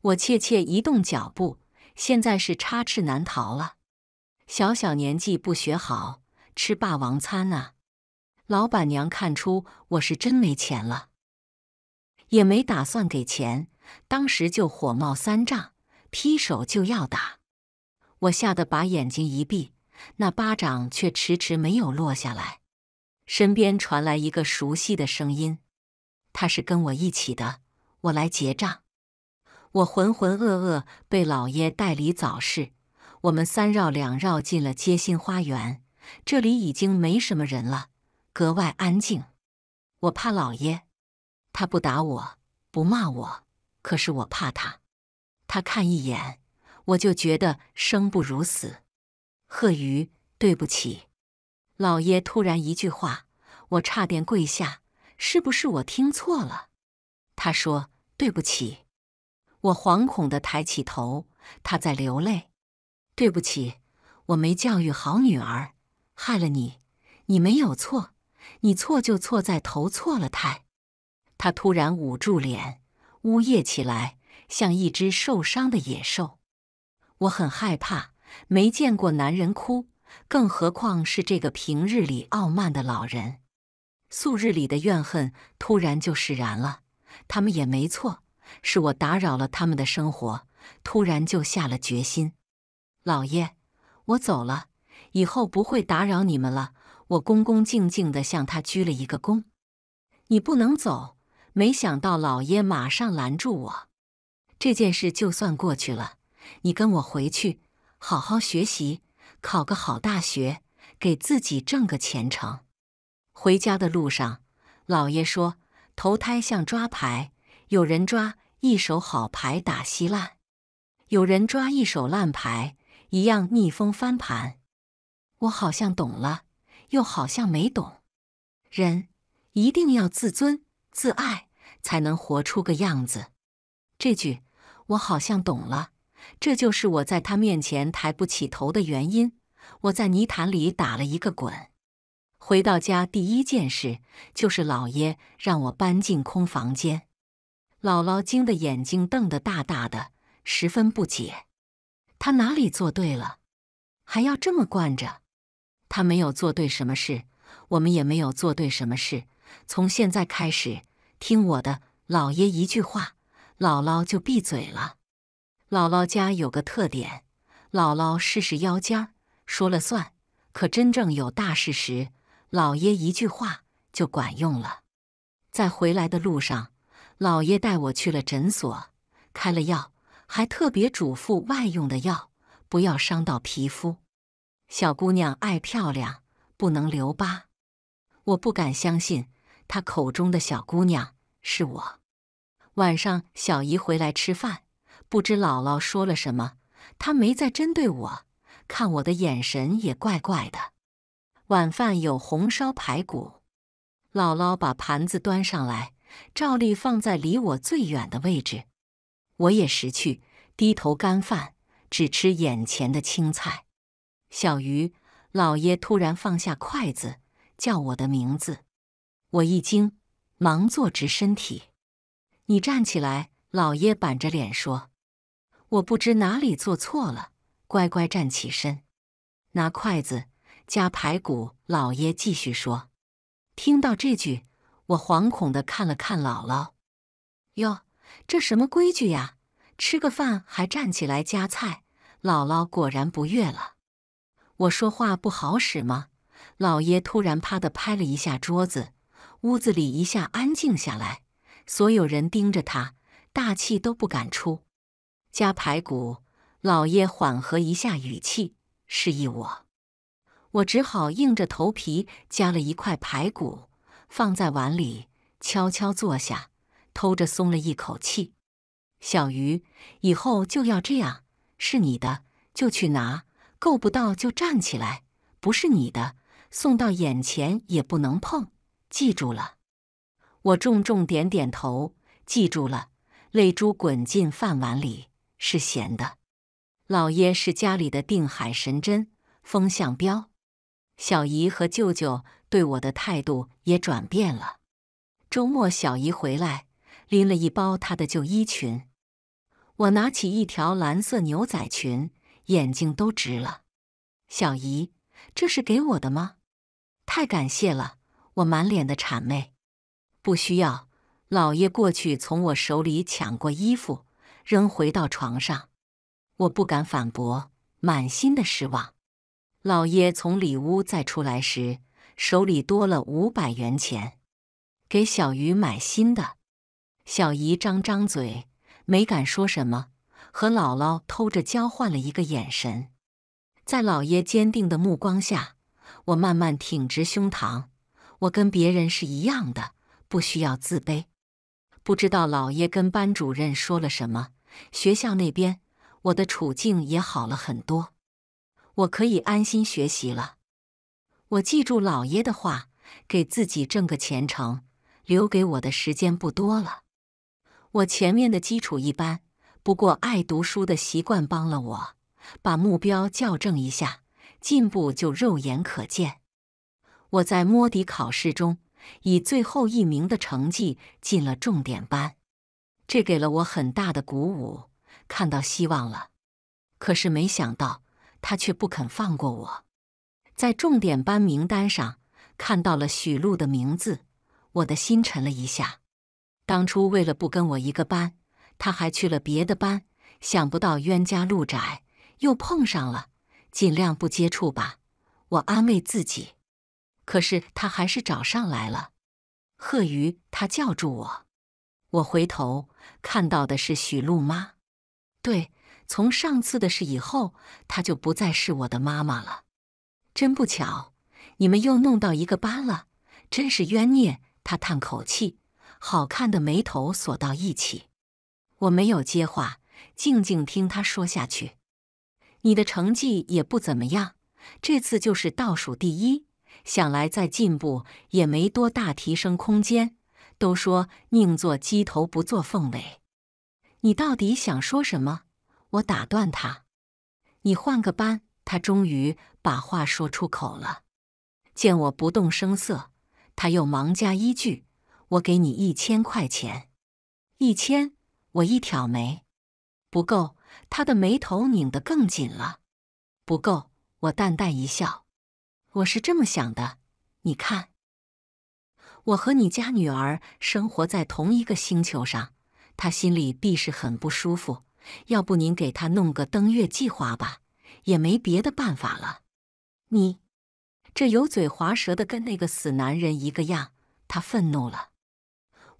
我怯怯移动脚步，现在是插翅难逃了。小小年纪不学好，吃霸王餐啊！老板娘看出我是真没钱了，也没打算给钱，当时就火冒三丈，劈手就要打。我吓得把眼睛一闭，那巴掌却迟迟没有落下来。身边传来一个熟悉的声音，他是跟我一起的。我来结账。我浑浑噩噩被老爷带离早市，我们三绕两绕进了街心花园。这里已经没什么人了，格外安静。我怕老爷，他不打我，不骂我，可是我怕他。他看一眼，我就觉得生不如死。贺余，对不起。老爷突然一句话，我差点跪下。是不是我听错了？他说：“对不起。”我惶恐的抬起头，他在流泪。“对不起，我没教育好女儿，害了你。你没有错，你错就错在投错了胎。”他突然捂住脸，呜咽起来，像一只受伤的野兽。我很害怕，没见过男人哭。更何况是这个平日里傲慢的老人，素日里的怨恨突然就释然了。他们也没错，是我打扰了他们的生活。突然就下了决心。老爷，我走了，以后不会打扰你们了。我恭恭敬敬地向他鞠了一个躬。你不能走！没想到老爷马上拦住我。这件事就算过去了。你跟我回去，好好学习。考个好大学，给自己挣个前程。回家的路上，姥爷说：“投胎像抓牌，有人抓一手好牌打稀烂，有人抓一手烂牌一样逆风翻盘。”我好像懂了，又好像没懂。人一定要自尊自爱，才能活出个样子。这句我好像懂了。这就是我在他面前抬不起头的原因。我在泥潭里打了一个滚，回到家第一件事就是老爷让我搬进空房间。姥姥惊得眼睛瞪得大大的，十分不解：他哪里做对了，还要这么惯着？他没有做对什么事，我们也没有做对什么事。从现在开始，听我的老爷一句话，姥姥就闭嘴了。姥姥家有个特点，姥姥试试腰间儿，说了算。可真正有大事时，姥爷一句话就管用了。在回来的路上，姥爷带我去了诊所，开了药，还特别嘱咐外用的药不要伤到皮肤。小姑娘爱漂亮，不能留疤。我不敢相信，他口中的小姑娘是我。晚上，小姨回来吃饭。不知姥姥说了什么，她没再针对我，看我的眼神也怪怪的。晚饭有红烧排骨，姥姥把盘子端上来，照例放在离我最远的位置。我也识趣，低头干饭，只吃眼前的青菜。小鱼，老爷突然放下筷子，叫我的名字。我一惊，忙坐直身体。你站起来，老爷板着脸说。我不知哪里做错了，乖乖站起身，拿筷子夹排骨。老爷继续说：“听到这句，我惶恐的看了看姥姥。哟，这什么规矩呀？吃个饭还站起来夹菜？”姥姥果然不悦了。我说话不好使吗？老爷突然啪的拍了一下桌子，屋子里一下安静下来，所有人盯着他，大气都不敢出。加排骨，老爷缓和一下语气，示意我。我只好硬着头皮加了一块排骨，放在碗里，悄悄坐下，偷着松了一口气。小鱼，以后就要这样：是你的就去拿，够不到就站起来；不是你的，送到眼前也不能碰，记住了。我重重点点头，记住了。泪珠滚进饭碗里。是闲的，老爷是家里的定海神针、风向标。小姨和舅舅对我的态度也转变了。周末小姨回来，拎了一包她的旧衣裙。我拿起一条蓝色牛仔裙，眼睛都直了。小姨，这是给我的吗？太感谢了，我满脸的谄媚。不需要，老爷过去从我手里抢过衣服。扔回到床上，我不敢反驳，满心的失望。老爷从里屋再出来时，手里多了五百元钱，给小姨买新的。小姨张张嘴，没敢说什么，和姥姥偷着交换了一个眼神。在老爷坚定的目光下，我慢慢挺直胸膛。我跟别人是一样的，不需要自卑。不知道老爷跟班主任说了什么。学校那边，我的处境也好了很多，我可以安心学习了。我记住老爷的话，给自己挣个前程，留给我的时间不多了。我前面的基础一般，不过爱读书的习惯帮了我，把目标校正一下，进步就肉眼可见。我在摸底考试中以最后一名的成绩进了重点班。这给了我很大的鼓舞，看到希望了。可是没想到，他却不肯放过我。在重点班名单上看到了许露的名字，我的心沉了一下。当初为了不跟我一个班，他还去了别的班。想不到冤家路窄，又碰上了。尽量不接触吧，我安慰自己。可是他还是找上来了。贺鱼，他叫住我，我回头。看到的是许露妈，对，从上次的事以后，她就不再是我的妈妈了。真不巧，你们又弄到一个班了，真是冤孽。他叹口气，好看的眉头锁到一起。我没有接话，静静听他说下去。你的成绩也不怎么样，这次就是倒数第一，想来再进步也没多大提升空间。都说宁做鸡头不做凤尾，你到底想说什么？我打断他。你换个班。他终于把话说出口了。见我不动声色，他又忙加一句：“我给你一千块钱。”一千，我一挑眉，不够。他的眉头拧得更紧了。不够，我淡淡一笑。我是这么想的，你看。我和你家女儿生活在同一个星球上，她心里必是很不舒服。要不您给她弄个登月计划吧，也没别的办法了。你这油嘴滑舌的跟那个死男人一个样。他愤怒了，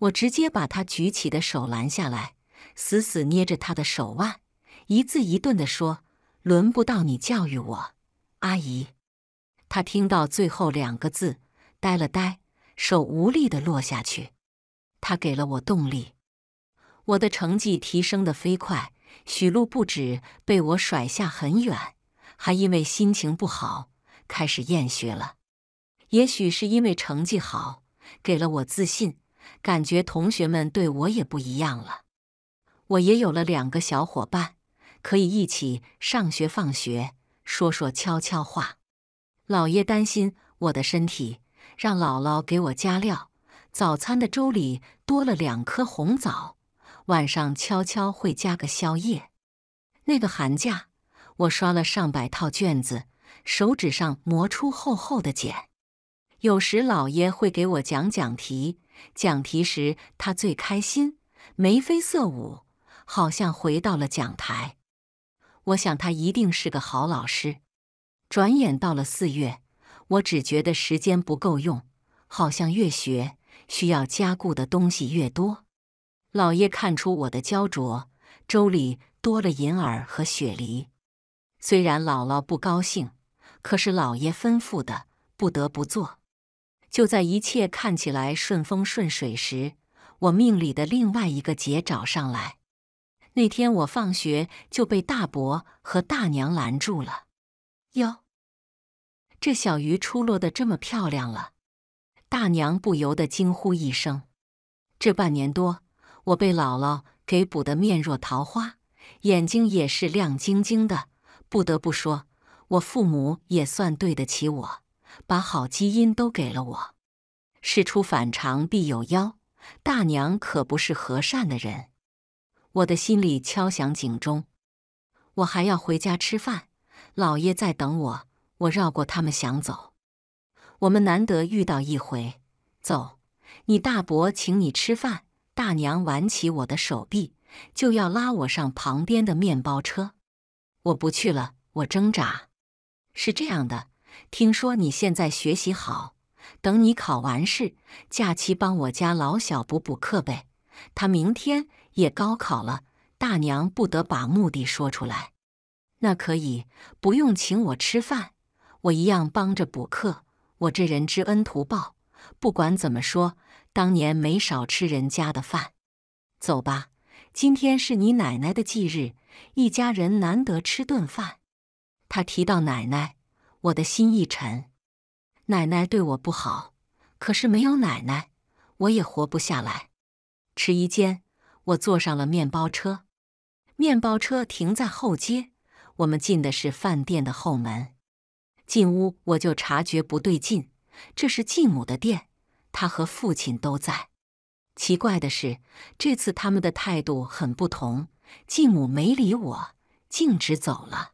我直接把他举起的手拦下来，死死捏着他的手腕，一字一顿地说：“轮不到你教育我，阿姨。”他听到最后两个字，呆了呆。手无力地落下去，他给了我动力。我的成绩提升得飞快，许露不止被我甩下很远，还因为心情不好开始厌学了。也许是因为成绩好，给了我自信，感觉同学们对我也不一样了。我也有了两个小伙伴，可以一起上学、放学，说说悄悄话。姥爷担心我的身体。让姥姥给我加料，早餐的粥里多了两颗红枣。晚上悄悄会加个宵夜。那个寒假，我刷了上百套卷子，手指上磨出厚厚的茧。有时姥爷会给我讲讲题，讲题时他最开心，眉飞色舞，好像回到了讲台。我想他一定是个好老师。转眼到了四月。我只觉得时间不够用，好像越学需要加固的东西越多。老爷看出我的焦灼，粥里多了银耳和雪梨。虽然姥姥不高兴，可是老爷吩咐的，不得不做。就在一切看起来顺风顺水时，我命里的另外一个劫找上来。那天我放学就被大伯和大娘拦住了。哟。这小鱼出落的这么漂亮了，大娘不由得惊呼一声：“这半年多，我被姥姥给补得面若桃花，眼睛也是亮晶晶的。不得不说，我父母也算对得起我，把好基因都给了我。”事出反常必有妖，大娘可不是和善的人。我的心里敲响警钟，我还要回家吃饭，老爷在等我。我绕过他们想走，我们难得遇到一回。走，你大伯请你吃饭。大娘挽起我的手臂，就要拉我上旁边的面包车。我不去了，我挣扎。是这样的，听说你现在学习好，等你考完试，假期帮我家老小补补课呗。他明天也高考了，大娘不得把目的说出来。那可以，不用请我吃饭。我一样帮着补课，我这人知恩图报，不管怎么说，当年没少吃人家的饭。走吧，今天是你奶奶的忌日，一家人难得吃顿饭。他提到奶奶，我的心一沉。奶奶对我不好，可是没有奶奶，我也活不下来。迟疑间，我坐上了面包车。面包车停在后街，我们进的是饭店的后门。进屋我就察觉不对劲，这是继母的店，她和父亲都在。奇怪的是，这次他们的态度很不同，继母没理我，径直走了；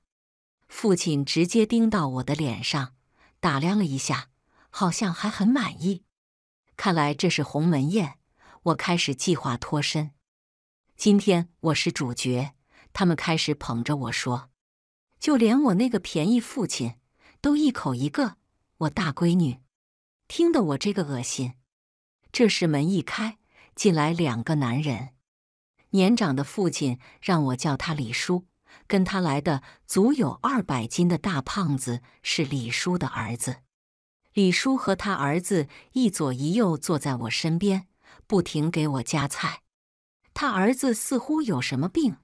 父亲直接盯到我的脸上，打量了一下，好像还很满意。看来这是鸿门宴，我开始计划脱身。今天我是主角，他们开始捧着我说，就连我那个便宜父亲。都一口一个我大闺女，听得我这个恶心。这时门一开，进来两个男人。年长的父亲让我叫他李叔，跟他来的足有二百斤的大胖子是李叔的儿子。李叔和他儿子一左一右坐在我身边，不停给我夹菜。他儿子似乎有什么病，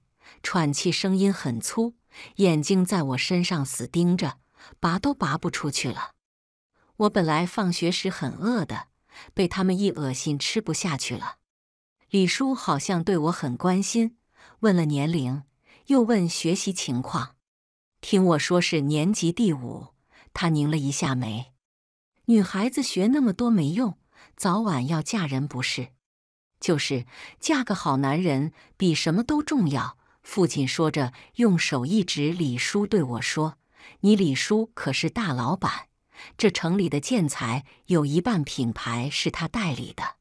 喘气声音很粗，眼睛在我身上死盯着。拔都拔不出去了。我本来放学时很饿的，被他们一恶心，吃不下去了。李叔好像对我很关心，问了年龄，又问学习情况。听我说是年级第五，他拧了一下眉。女孩子学那么多没用，早晚要嫁人不是？就是嫁个好男人比什么都重要。父亲说着，用手一指李叔，对我说。你李叔可是大老板，这城里的建材有一半品牌是他代理的。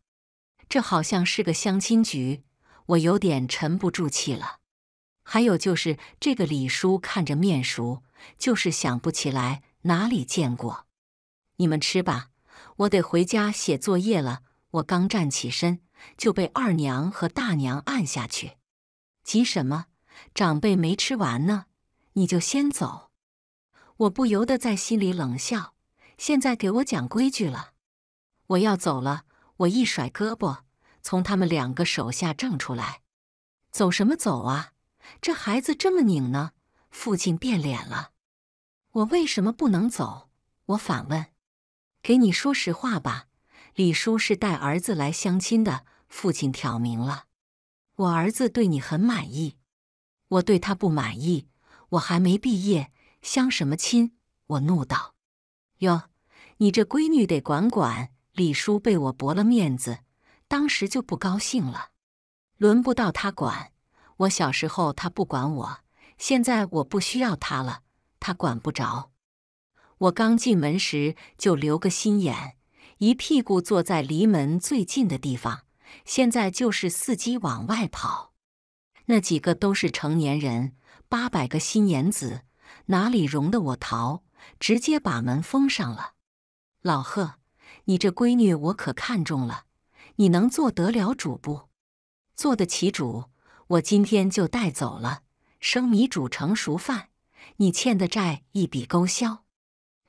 这好像是个相亲局，我有点沉不住气了。还有就是这个李叔看着面熟，就是想不起来哪里见过。你们吃吧，我得回家写作业了。我刚站起身，就被二娘和大娘按下去。急什么？长辈没吃完呢，你就先走。我不由得在心里冷笑，现在给我讲规矩了。我要走了，我一甩胳膊，从他们两个手下挣出来。走什么走啊？这孩子这么拧呢。父亲变脸了，我为什么不能走？我反问。给你说实话吧，李叔是带儿子来相亲的。父亲挑明了，我儿子对你很满意，我对他不满意，我还没毕业。相什么亲？我怒道：“哟，你这闺女得管管。”李叔被我驳了面子，当时就不高兴了。轮不到他管我。小时候他不管我，现在我不需要他了，他管不着。我刚进门时就留个心眼，一屁股坐在离门最近的地方。现在就是伺机往外跑。那几个都是成年人，八百个心眼子。哪里容得我逃？直接把门封上了。老贺，你这闺女我可看中了，你能做得了主不？做得起主，我今天就带走了。生米煮成熟饭，你欠的债一笔勾销。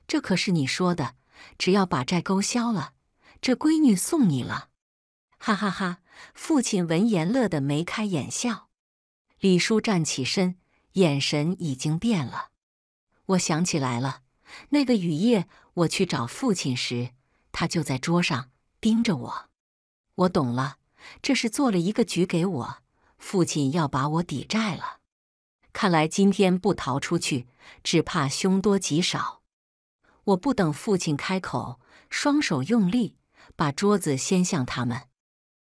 这可是你说的，只要把债勾销了，这闺女送你了。哈哈哈！父亲闻言乐得眉开眼笑。李叔站起身，眼神已经变了。我想起来了，那个雨夜，我去找父亲时，他就在桌上盯着我。我懂了，这是做了一个局给我。父亲要把我抵债了。看来今天不逃出去，只怕凶多吉少。我不等父亲开口，双手用力把桌子掀向他们，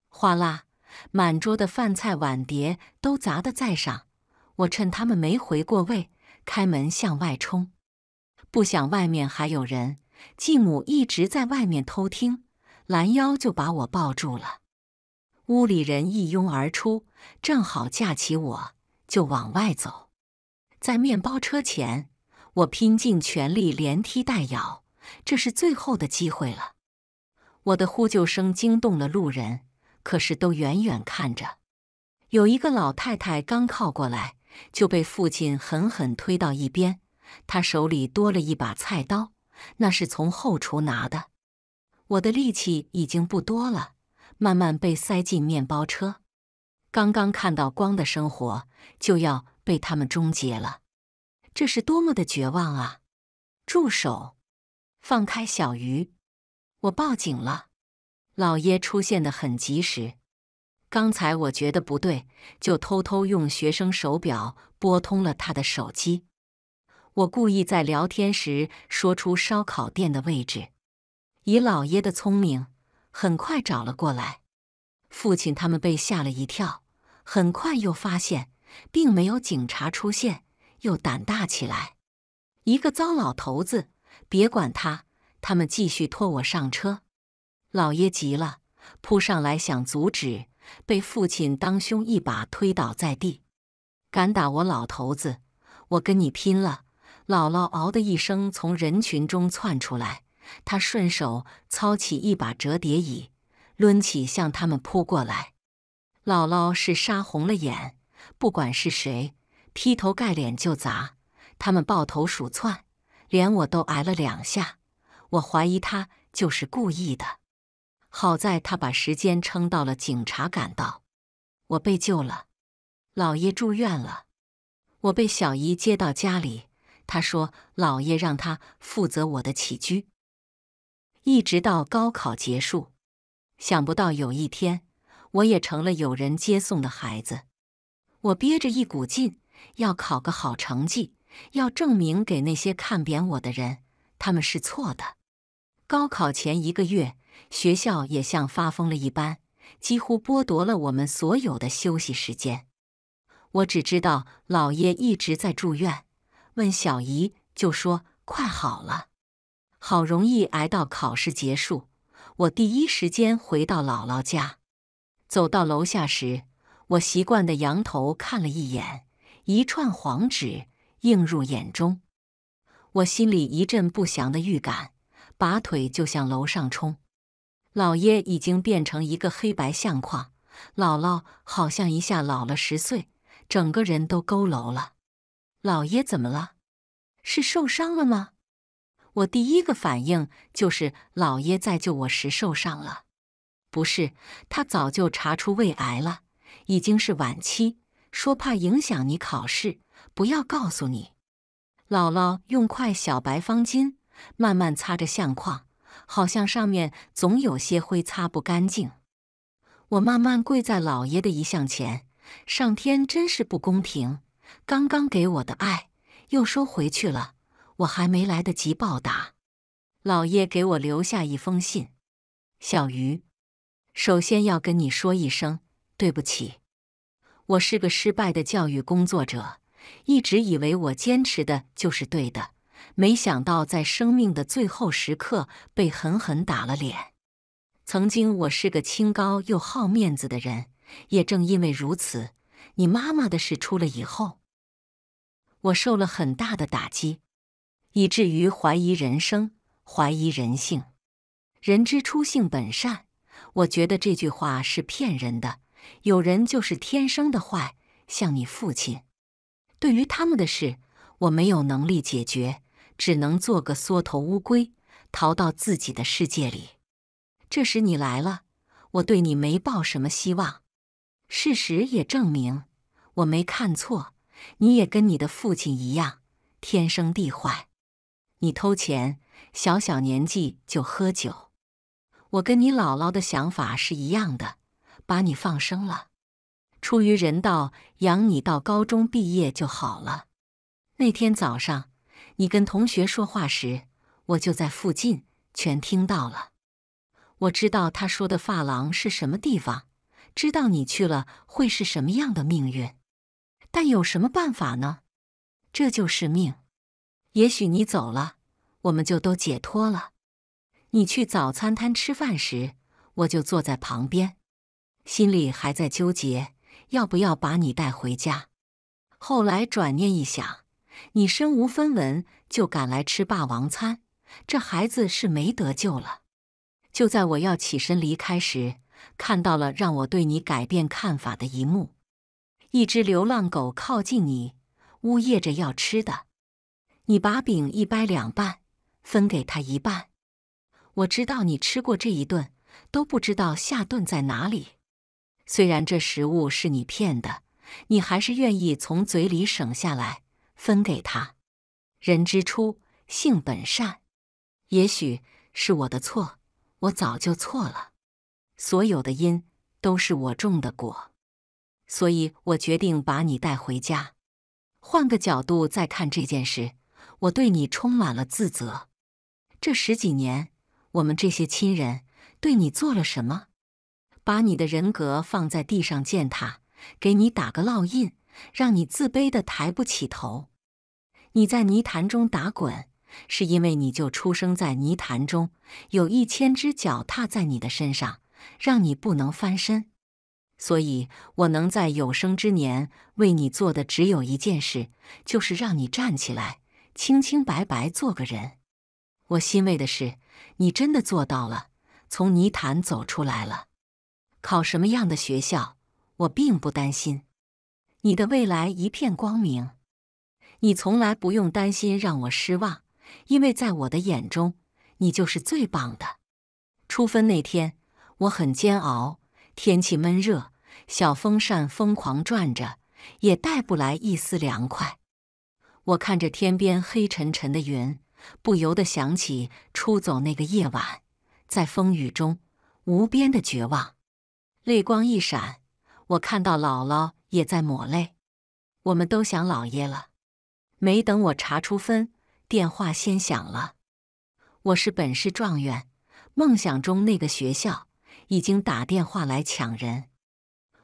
哗啦，满桌的饭菜碗碟都砸得在上。我趁他们没回过味。开门向外冲，不想外面还有人。继母一直在外面偷听，拦腰就把我抱住了。屋里人一拥而出，正好架起我就往外走。在面包车前，我拼尽全力，连踢带咬，这是最后的机会了。我的呼救声惊动了路人，可是都远远看着。有一个老太太刚靠过来。就被父亲狠狠推到一边，他手里多了一把菜刀，那是从后厨拿的。我的力气已经不多了，慢慢被塞进面包车。刚刚看到光的生活就要被他们终结了，这是多么的绝望啊！住手，放开小鱼，我报警了。老爷出现的很及时。刚才我觉得不对，就偷偷用学生手表拨通了他的手机。我故意在聊天时说出烧烤店的位置，以老爷的聪明，很快找了过来。父亲他们被吓了一跳，很快又发现并没有警察出现，又胆大起来。一个糟老头子，别管他，他们继续拖我上车。老爷急了，扑上来想阻止。被父亲当胸一把推倒在地，敢打我老头子，我跟你拼了！姥姥嗷的一声从人群中窜出来，她顺手操起一把折叠椅，抡起向他们扑过来。姥姥是杀红了眼，不管是谁，劈头盖脸就砸。他们抱头鼠窜，连我都挨了两下。我怀疑他就是故意的。好在他把时间撑到了警察赶到，我被救了。姥爷住院了，我被小姨接到家里。她说姥爷让他负责我的起居，一直到高考结束。想不到有一天我也成了有人接送的孩子。我憋着一股劲，要考个好成绩，要证明给那些看扁我的人，他们是错的。高考前一个月。学校也像发疯了一般，几乎剥夺了我们所有的休息时间。我只知道姥爷一直在住院，问小姨就说快好了。好容易挨到考试结束，我第一时间回到姥姥家。走到楼下时，我习惯的仰头看了一眼，一串黄纸映入眼中，我心里一阵不祥的预感，拔腿就向楼上冲。老爷已经变成一个黑白相框，姥姥好像一下老了十岁，整个人都佝偻了。老爷怎么了？是受伤了吗？我第一个反应就是老爷在救我时受伤了，不是，他早就查出胃癌了，已经是晚期。说怕影响你考试，不要告诉你。姥姥用块小白方巾慢慢擦着相框。好像上面总有些灰擦不干净。我慢慢跪在老爷的遗像前，上天真是不公平！刚刚给我的爱又收回去了，我还没来得及报答。老爷给我留下一封信，小鱼，首先要跟你说一声对不起。我是个失败的教育工作者，一直以为我坚持的就是对的。没想到在生命的最后时刻被狠狠打了脸。曾经我是个清高又好面子的人，也正因为如此，你妈妈的事出了以后，我受了很大的打击，以至于怀疑人生，怀疑人性。人之初，性本善，我觉得这句话是骗人的。有人就是天生的坏，像你父亲。对于他们的事，我没有能力解决。只能做个缩头乌龟，逃到自己的世界里。这时你来了，我对你没抱什么希望。事实也证明，我没看错，你也跟你的父亲一样，天生地坏。你偷钱，小小年纪就喝酒。我跟你姥姥的想法是一样的，把你放生了，出于人道，养你到高中毕业就好了。那天早上。你跟同学说话时，我就在附近，全听到了。我知道他说的发廊是什么地方，知道你去了会是什么样的命运，但有什么办法呢？这就是命。也许你走了，我们就都解脱了。你去早餐摊吃饭时，我就坐在旁边，心里还在纠结要不要把你带回家。后来转念一想。你身无分文就赶来吃霸王餐，这孩子是没得救了。就在我要起身离开时，看到了让我对你改变看法的一幕：一只流浪狗靠近你，呜咽着要吃的。你把饼一掰两半，分给他一半。我知道你吃过这一顿，都不知道下顿在哪里。虽然这食物是你骗的，你还是愿意从嘴里省下来。分给他，人之初性本善，也许是我的错，我早就错了，所有的因都是我种的果，所以我决定把你带回家，换个角度再看这件事，我对你充满了自责。这十几年，我们这些亲人对你做了什么？把你的人格放在地上践踏，给你打个烙印，让你自卑的抬不起头。你在泥潭中打滚，是因为你就出生在泥潭中，有一千只脚踏在你的身上，让你不能翻身。所以，我能在有生之年为你做的只有一件事，就是让你站起来，清清白白做个人。我欣慰的是，你真的做到了，从泥潭走出来了。考什么样的学校，我并不担心，你的未来一片光明。你从来不用担心让我失望，因为在我的眼中，你就是最棒的。初分那天，我很煎熬，天气闷热，小风扇疯狂转着，也带不来一丝凉快。我看着天边黑沉沉的云，不由得想起出走那个夜晚，在风雨中无边的绝望。泪光一闪，我看到姥姥也在抹泪，我们都想姥爷了。没等我查出分，电话先响了。我是本市状元，梦想中那个学校已经打电话来抢人。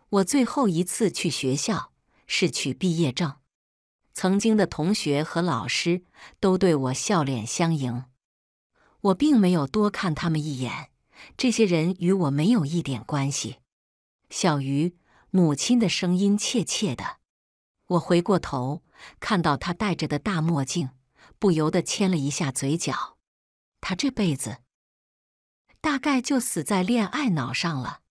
我最后一次去学校是取毕业证，曾经的同学和老师都对我笑脸相迎，我并没有多看他们一眼。这些人与我没有一点关系。小鱼，母亲的声音怯怯的，我回过头。看到他戴着的大墨镜，不由得牵了一下嘴角。他这辈子大概就死在恋爱脑上了。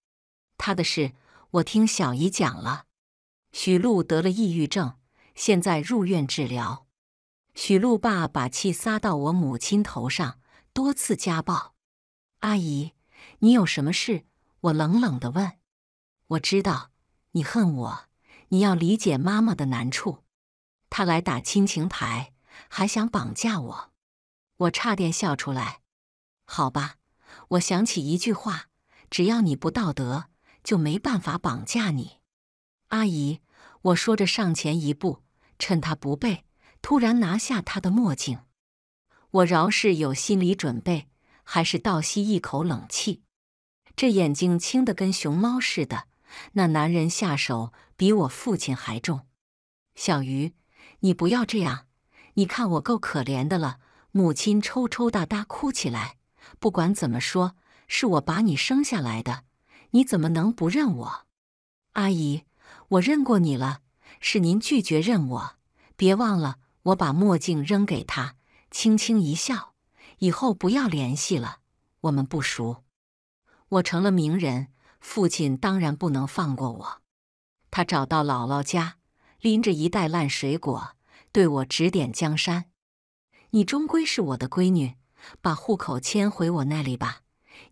他的事我听小姨讲了。许露得了抑郁症，现在入院治疗。许露爸把气撒到我母亲头上，多次家暴。阿姨，你有什么事？我冷冷地问。我知道你恨我，你要理解妈妈的难处。他来打亲情牌，还想绑架我，我差点笑出来。好吧，我想起一句话：只要你不道德，就没办法绑架你。阿姨，我说着上前一步，趁他不备，突然拿下他的墨镜。我饶是有心理准备，还是倒吸一口冷气。这眼睛青的跟熊猫似的，那男人下手比我父亲还重。小鱼。你不要这样！你看我够可怜的了。母亲抽抽搭搭哭起来。不管怎么说，是我把你生下来的，你怎么能不认我？阿姨，我认过你了，是您拒绝认我。别忘了，我把墨镜扔给他，轻轻一笑，以后不要联系了，我们不熟。我成了名人，父亲当然不能放过我。他找到姥姥家。拎着一袋烂水果，对我指点江山：“你终归是我的闺女，把户口迁回我那里吧。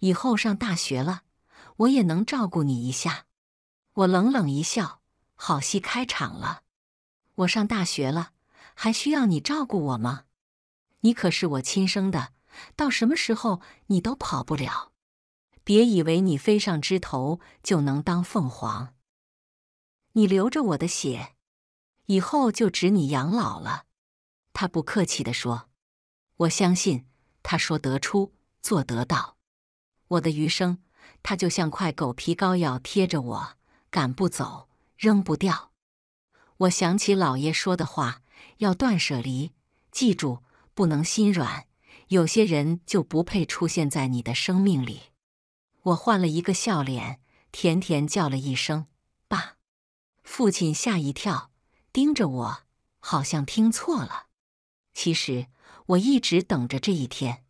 以后上大学了，我也能照顾你一下。”我冷冷一笑：“好戏开场了，我上大学了，还需要你照顾我吗？你可是我亲生的，到什么时候你都跑不了。别以为你飞上枝头就能当凤凰，你流着我的血。”以后就指你养老了，他不客气地说：“我相信他说得出做得到。”我的余生，他就像块狗皮膏药贴着我，赶不走，扔不掉。我想起老爷说的话：“要断舍离，记住不能心软，有些人就不配出现在你的生命里。”我换了一个笑脸，甜甜叫了一声“爸”，父亲吓一跳。盯着我，好像听错了。其实我一直等着这一天，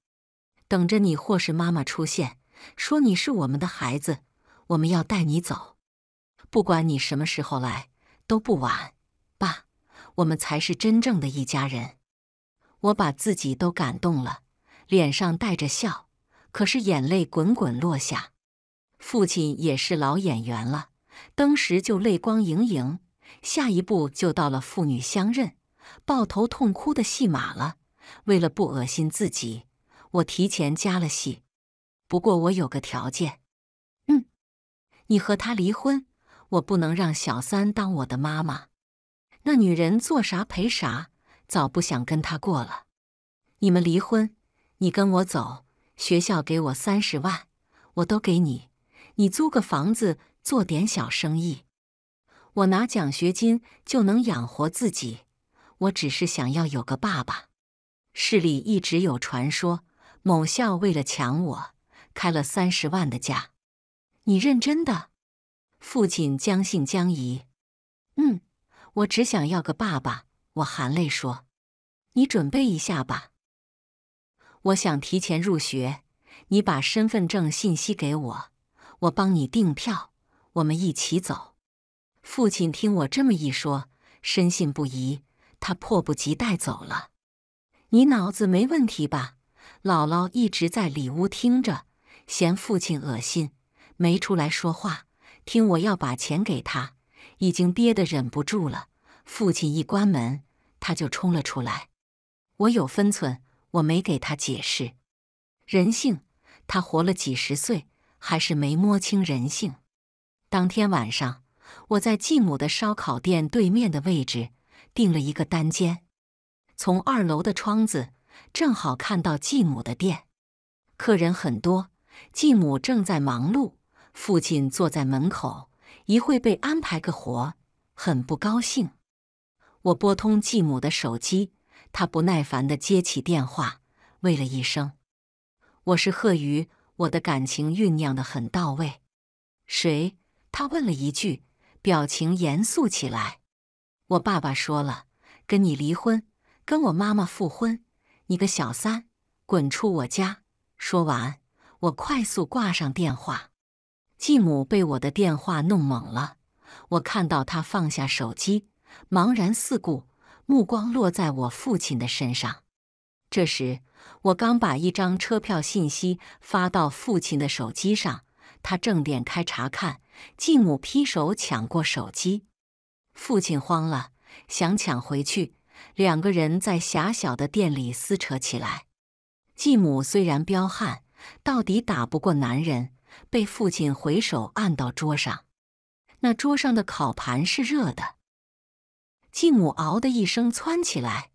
等着你或是妈妈出现，说你是我们的孩子，我们要带你走。不管你什么时候来都不晚。爸，我们才是真正的一家人。我把自己都感动了，脸上带着笑，可是眼泪滚滚落下。父亲也是老演员了，当时就泪光盈盈。下一步就到了父女相认、抱头痛哭的戏码了。为了不恶心自己，我提前加了戏。不过我有个条件，嗯，你和他离婚，我不能让小三当我的妈妈。那女人做啥赔啥，早不想跟他过了。你们离婚，你跟我走，学校给我三十万，我都给你。你租个房子，做点小生意。我拿奖学金就能养活自己，我只是想要有个爸爸。市里一直有传说，某校为了抢我，开了三十万的价。你认真的？父亲将信将疑。嗯，我只想要个爸爸。我含泪说：“你准备一下吧，我想提前入学。你把身份证信息给我，我帮你订票，我们一起走。”父亲听我这么一说，深信不疑。他迫不及待走了。你脑子没问题吧？姥姥一直在里屋听着，嫌父亲恶心，没出来说话。听我要把钱给他，已经憋得忍不住了。父亲一关门，他就冲了出来。我有分寸，我没给他解释人性。他活了几十岁，还是没摸清人性。当天晚上。我在继母的烧烤店对面的位置订了一个单间，从二楼的窗子正好看到继母的店，客人很多，继母正在忙碌，父亲坐在门口，一会被安排个活，很不高兴。我拨通继母的手机，他不耐烦的接起电话，喂了一声：“我是贺鱼，我的感情酝酿的很到位。”谁？他问了一句。表情严肃起来，我爸爸说了，跟你离婚，跟我妈妈复婚，你个小三，滚出我家！说完，我快速挂上电话。继母被我的电话弄懵了，我看到他放下手机，茫然四顾，目光落在我父亲的身上。这时，我刚把一张车票信息发到父亲的手机上，他正点开查看。继母劈手抢过手机，父亲慌了，想抢回去，两个人在狭小的店里撕扯起来。继母虽然彪悍，到底打不过男人，被父亲回手按到桌上。那桌上的烤盘是热的，继母嗷的一声窜起来，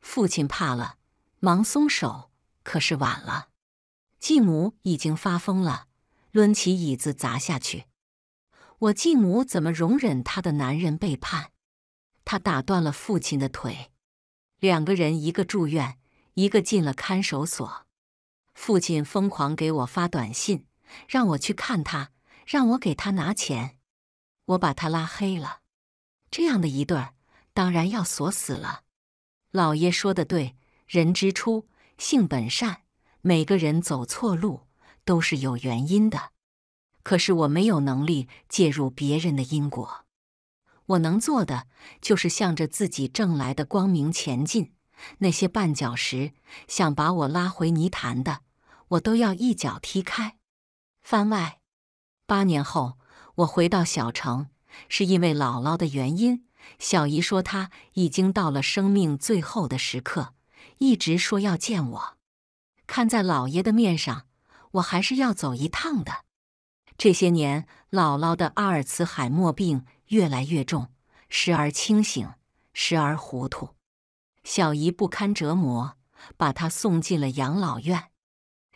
父亲怕了，忙松手，可是晚了，继母已经发疯了，抡起椅子砸下去。我继母怎么容忍她的男人背叛？她打断了父亲的腿，两个人一个住院，一个进了看守所。父亲疯狂给我发短信，让我去看他，让我给他拿钱。我把他拉黑了。这样的一对儿，当然要锁死了。老爷说的对，人之初，性本善。每个人走错路，都是有原因的。可是我没有能力介入别人的因果，我能做的就是向着自己挣来的光明前进。那些绊脚石，想把我拉回泥潭的，我都要一脚踢开。番外，八年后，我回到小城，是因为姥姥的原因。小姨说她已经到了生命最后的时刻，一直说要见我。看在老爷的面上，我还是要走一趟的。这些年，姥姥的阿尔茨海默病越来越重，时而清醒，时而糊涂。小姨不堪折磨，把她送进了养老院。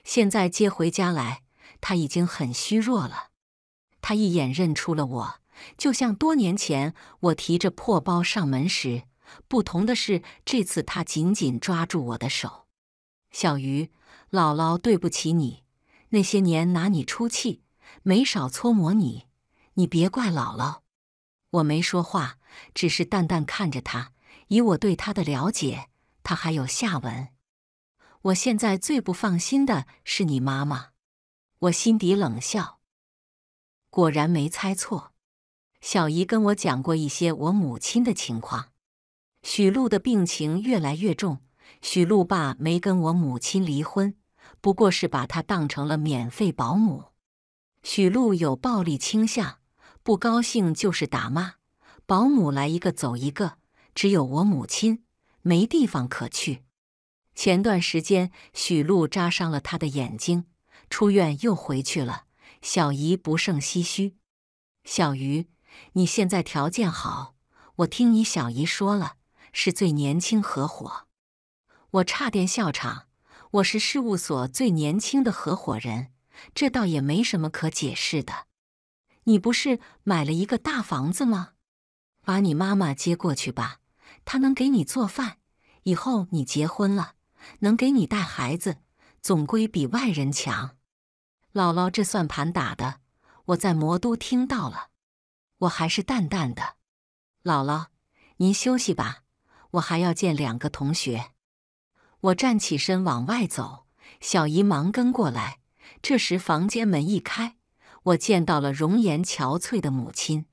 现在接回家来，她已经很虚弱了。她一眼认出了我，就像多年前我提着破包上门时，不同的是，这次她紧紧抓住我的手。小鱼，姥姥对不起你，那些年拿你出气。没少搓磨你，你别怪姥姥。我没说话，只是淡淡看着他。以我对他的了解，他还有下文。我现在最不放心的是你妈妈。我心底冷笑，果然没猜错。小姨跟我讲过一些我母亲的情况。许璐的病情越来越重，许璐爸没跟我母亲离婚，不过是把她当成了免费保姆。许露有暴力倾向，不高兴就是打骂，保姆来一个走一个。只有我母亲没地方可去。前段时间许露扎伤了他的眼睛，出院又回去了。小姨不胜唏嘘。小鱼，你现在条件好，我听你小姨说了，是最年轻合伙。我差点笑场。我是事务所最年轻的合伙人。这倒也没什么可解释的。你不是买了一个大房子吗？把你妈妈接过去吧，她能给你做饭。以后你结婚了，能给你带孩子，总归比外人强。姥姥这算盘打的，我在魔都听到了。我还是淡淡的。姥姥，您休息吧，我还要见两个同学。我站起身往外走，小姨忙跟过来。这时，房间门一开，我见到了容颜憔悴的母亲。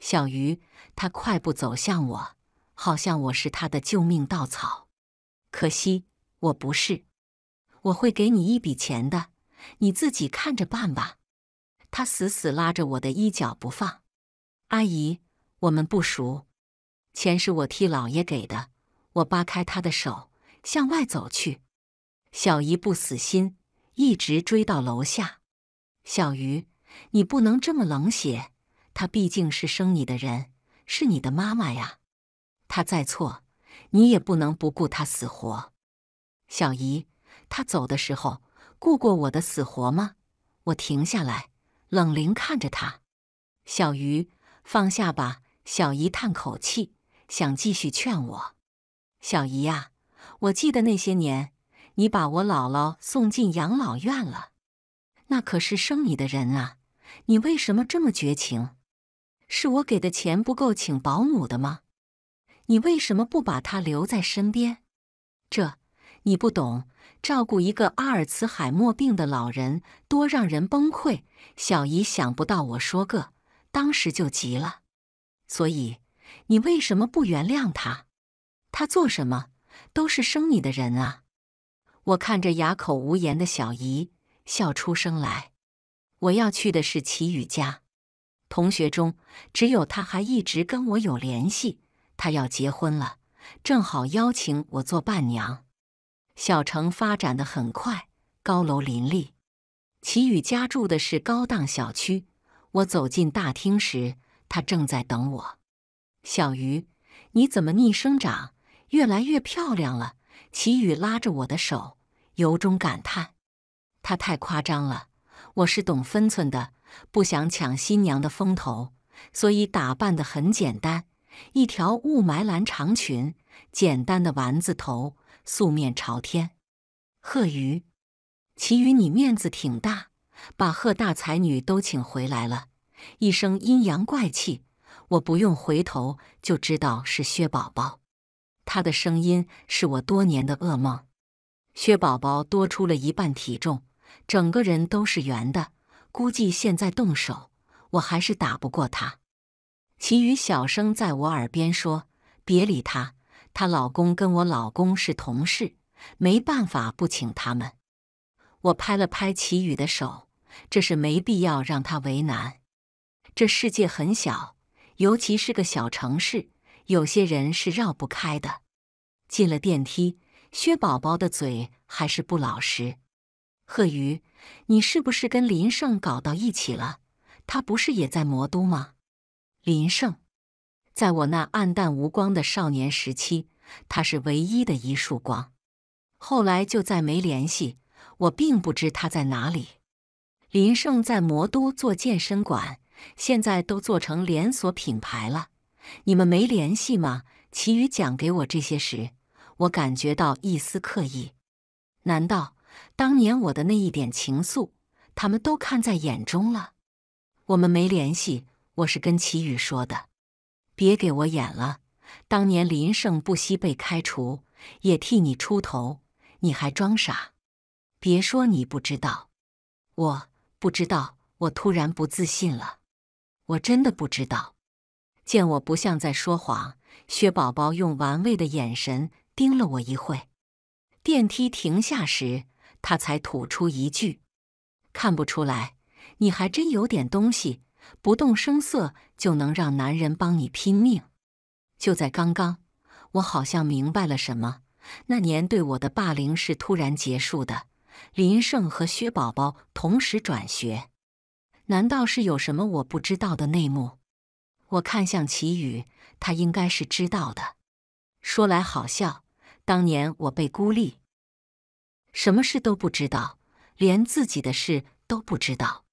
小鱼，她快步走向我，好像我是她的救命稻草。可惜我不是。我会给你一笔钱的，你自己看着办吧。他死死拉着我的衣角不放。阿姨，我们不熟，钱是我替老爷给的。我扒开他的手，向外走去。小姨不死心。一直追到楼下，小鱼，你不能这么冷血。她毕竟是生你的人，是你的妈妈呀。她再错，你也不能不顾她死活。小姨，她走的时候顾过我的死活吗？我停下来，冷凌看着他。小鱼，放下吧。小姨叹口气，想继续劝我。小姨呀，我记得那些年。你把我姥姥送进养老院了，那可是生你的人啊！你为什么这么绝情？是我给的钱不够请保姆的吗？你为什么不把她留在身边？这你不懂，照顾一个阿尔茨海默病的老人多让人崩溃。小姨想不到我说个，当时就急了。所以你为什么不原谅她？她做什么都是生你的人啊！我看着哑口无言的小姨，笑出声来。我要去的是齐宇家，同学中只有他还一直跟我有联系。他要结婚了，正好邀请我做伴娘。小城发展的很快，高楼林立。齐宇家住的是高档小区。我走进大厅时，他正在等我。小鱼，你怎么逆生长，越来越漂亮了？齐宇拉着我的手。由衷感叹，他太夸张了。我是懂分寸的，不想抢新娘的风头，所以打扮的很简单，一条雾霾蓝长裙，简单的丸子头，素面朝天。贺瑜，其余你面子挺大，把贺大才女都请回来了。一声阴阳怪气，我不用回头就知道是薛宝宝，她的声音是我多年的噩梦。薛宝宝多出了一半体重，整个人都是圆的，估计现在动手我还是打不过他。齐雨小声在我耳边说：“别理他，她老公跟我老公是同事，没办法不请他们。”我拍了拍齐雨的手，这是没必要让他为难。这世界很小，尤其是个小城市，有些人是绕不开的。进了电梯。薛宝宝的嘴还是不老实。贺鱼，你是不是跟林胜搞到一起了？他不是也在魔都吗？林胜，在我那暗淡无光的少年时期，他是唯一的一束光。后来就再没联系，我并不知他在哪里。林胜在魔都做健身馆，现在都做成连锁品牌了。你们没联系吗？齐宇讲给我这些时。我感觉到一丝刻意，难道当年我的那一点情愫，他们都看在眼中了？我们没联系，我是跟齐宇说的，别给我演了。当年林胜不惜被开除，也替你出头，你还装傻？别说你不知道，我不知道，我突然不自信了，我真的不知道。见我不像在说谎，薛宝宝用玩味的眼神。盯了我一会电梯停下时，他才吐出一句：“看不出来，你还真有点东西，不动声色就能让男人帮你拼命。”就在刚刚，我好像明白了什么。那年对我的霸凌是突然结束的。林胜和薛宝宝同时转学，难道是有什么我不知道的内幕？我看向齐宇，他应该是知道的。说来好笑。当年我被孤立，什么事都不知道，连自己的事都不知道。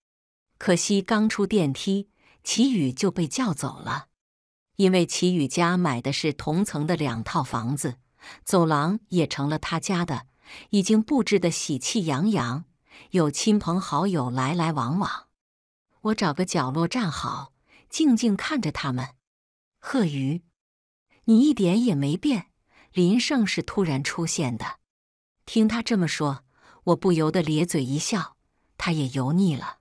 可惜刚出电梯，齐宇就被叫走了。因为齐宇家买的是同层的两套房子，走廊也成了他家的，已经布置的喜气洋洋，有亲朋好友来来往往。我找个角落站好，静静看着他们。贺余，你一点也没变。林胜是突然出现的，听他这么说，我不由得咧嘴一笑。他也油腻了，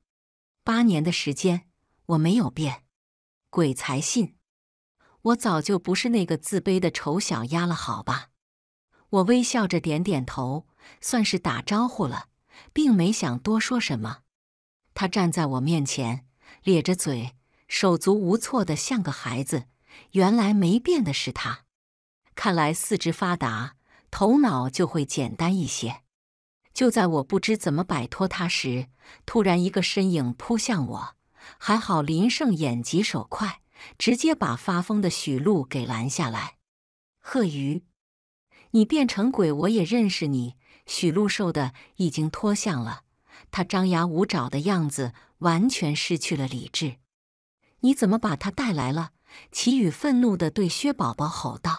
八年的时间我没有变，鬼才信！我早就不是那个自卑的丑小鸭了，好吧。我微笑着点点头，算是打招呼了，并没想多说什么。他站在我面前，咧着嘴，手足无措的像个孩子。原来没变的是他。看来四肢发达，头脑就会简单一些。就在我不知怎么摆脱他时，突然一个身影扑向我，还好林胜眼疾手快，直接把发疯的许露给拦下来。贺鱼，你变成鬼我也认识你。许露瘦的已经脱相了，他张牙舞爪的样子完全失去了理智。你怎么把他带来了？齐宇愤怒的对薛宝宝吼道。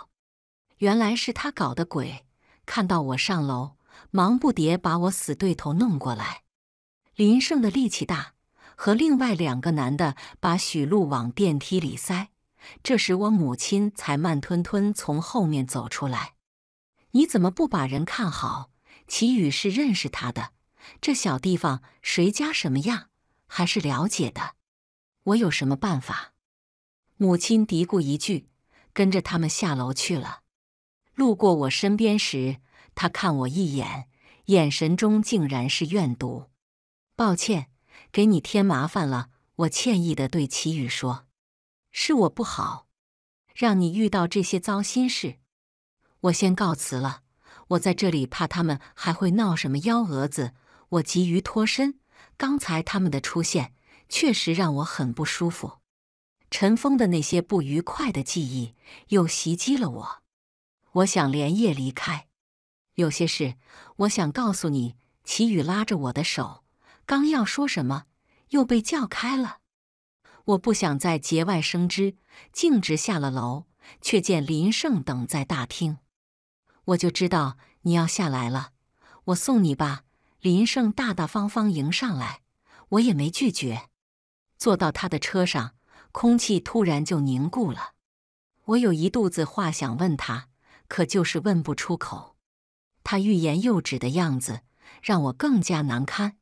原来是他搞的鬼！看到我上楼，忙不迭把我死对头弄过来。林胜的力气大，和另外两个男的把许璐往电梯里塞。这时，我母亲才慢吞吞从后面走出来：“你怎么不把人看好？”齐宇是认识他的，这小地方谁家什么样还是了解的。我有什么办法？母亲嘀咕一句，跟着他们下楼去了。路过我身边时，他看我一眼，眼神中竟然是怨毒。抱歉，给你添麻烦了。我歉意的对齐宇说：“是我不好，让你遇到这些糟心事。我先告辞了。我在这里怕他们还会闹什么幺蛾子。我急于脱身，刚才他们的出现确实让我很不舒服。尘封的那些不愉快的记忆又袭击了我。”我想连夜离开，有些事我想告诉你。齐宇拉着我的手，刚要说什么，又被叫开了。我不想再节外生枝，径直下了楼，却见林胜等在大厅。我就知道你要下来了，我送你吧。林胜大大方方迎上来，我也没拒绝，坐到他的车上，空气突然就凝固了。我有一肚子话想问他。可就是问不出口，他欲言又止的样子让我更加难堪。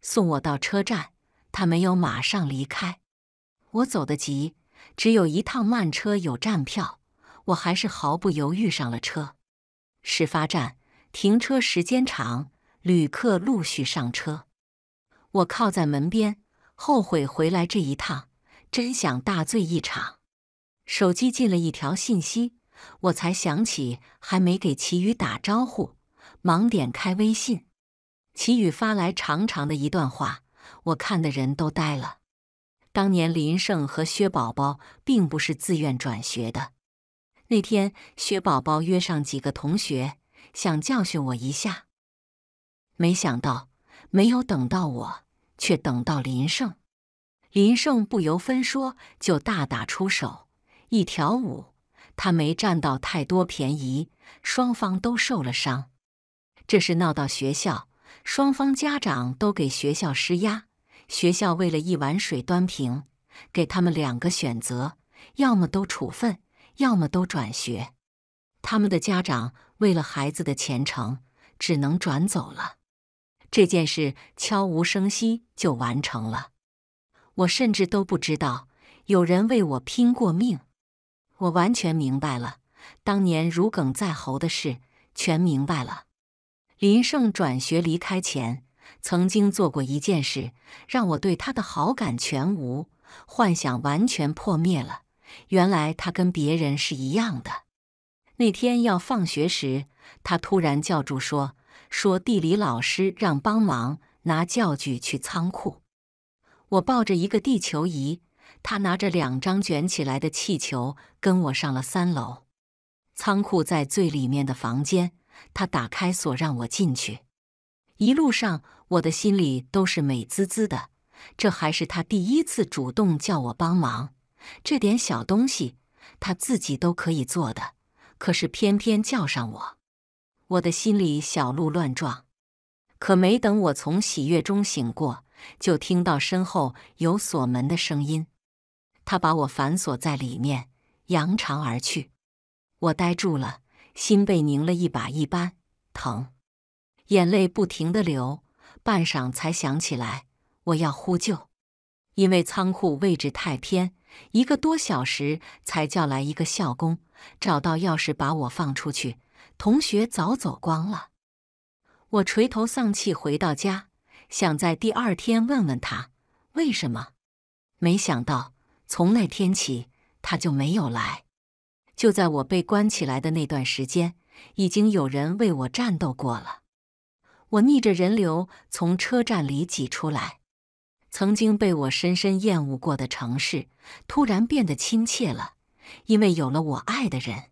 送我到车站，他没有马上离开。我走得急，只有一趟慢车有站票，我还是毫不犹豫上了车。始发站停车时间长，旅客陆续上车。我靠在门边，后悔回来这一趟，真想大醉一场。手机进了一条信息。我才想起还没给齐宇打招呼，忙点开微信。齐宇发来长长的一段话，我看的人都呆了。当年林胜和薛宝宝并不是自愿转学的。那天薛宝宝约上几个同学想教训我一下，没想到没有等到我，却等到林胜。林胜不由分说就大打出手，一条五。他没占到太多便宜，双方都受了伤。这事闹到学校，双方家长都给学校施压，学校为了一碗水端平，给他们两个选择：要么都处分，要么都转学。他们的家长为了孩子的前程，只能转走了。这件事悄无声息就完成了，我甚至都不知道有人为我拼过命。我完全明白了，当年如鲠在喉的事全明白了。林胜转学离开前，曾经做过一件事，让我对他的好感全无，幻想完全破灭了。原来他跟别人是一样的。那天要放学时，他突然叫住说：“说地理老师让帮忙拿教具去仓库。”我抱着一个地球仪。他拿着两张卷起来的气球，跟我上了三楼。仓库在最里面的房间，他打开锁让我进去。一路上，我的心里都是美滋滋的。这还是他第一次主动叫我帮忙，这点小东西他自己都可以做的，可是偏偏叫上我，我的心里小鹿乱撞。可没等我从喜悦中醒过，就听到身后有锁门的声音。他把我反锁在里面，扬长而去。我呆住了，心被拧了一把一般疼，眼泪不停地流。半晌才想起来我要呼救，因为仓库位置太偏，一个多小时才叫来一个校工，找到钥匙把我放出去。同学早走光了，我垂头丧气回到家，想在第二天问问他为什么，没想到。从那天起，他就没有来。就在我被关起来的那段时间，已经有人为我战斗过了。我逆着人流从车站里挤出来，曾经被我深深厌恶过的城市，突然变得亲切了，因为有了我爱的人。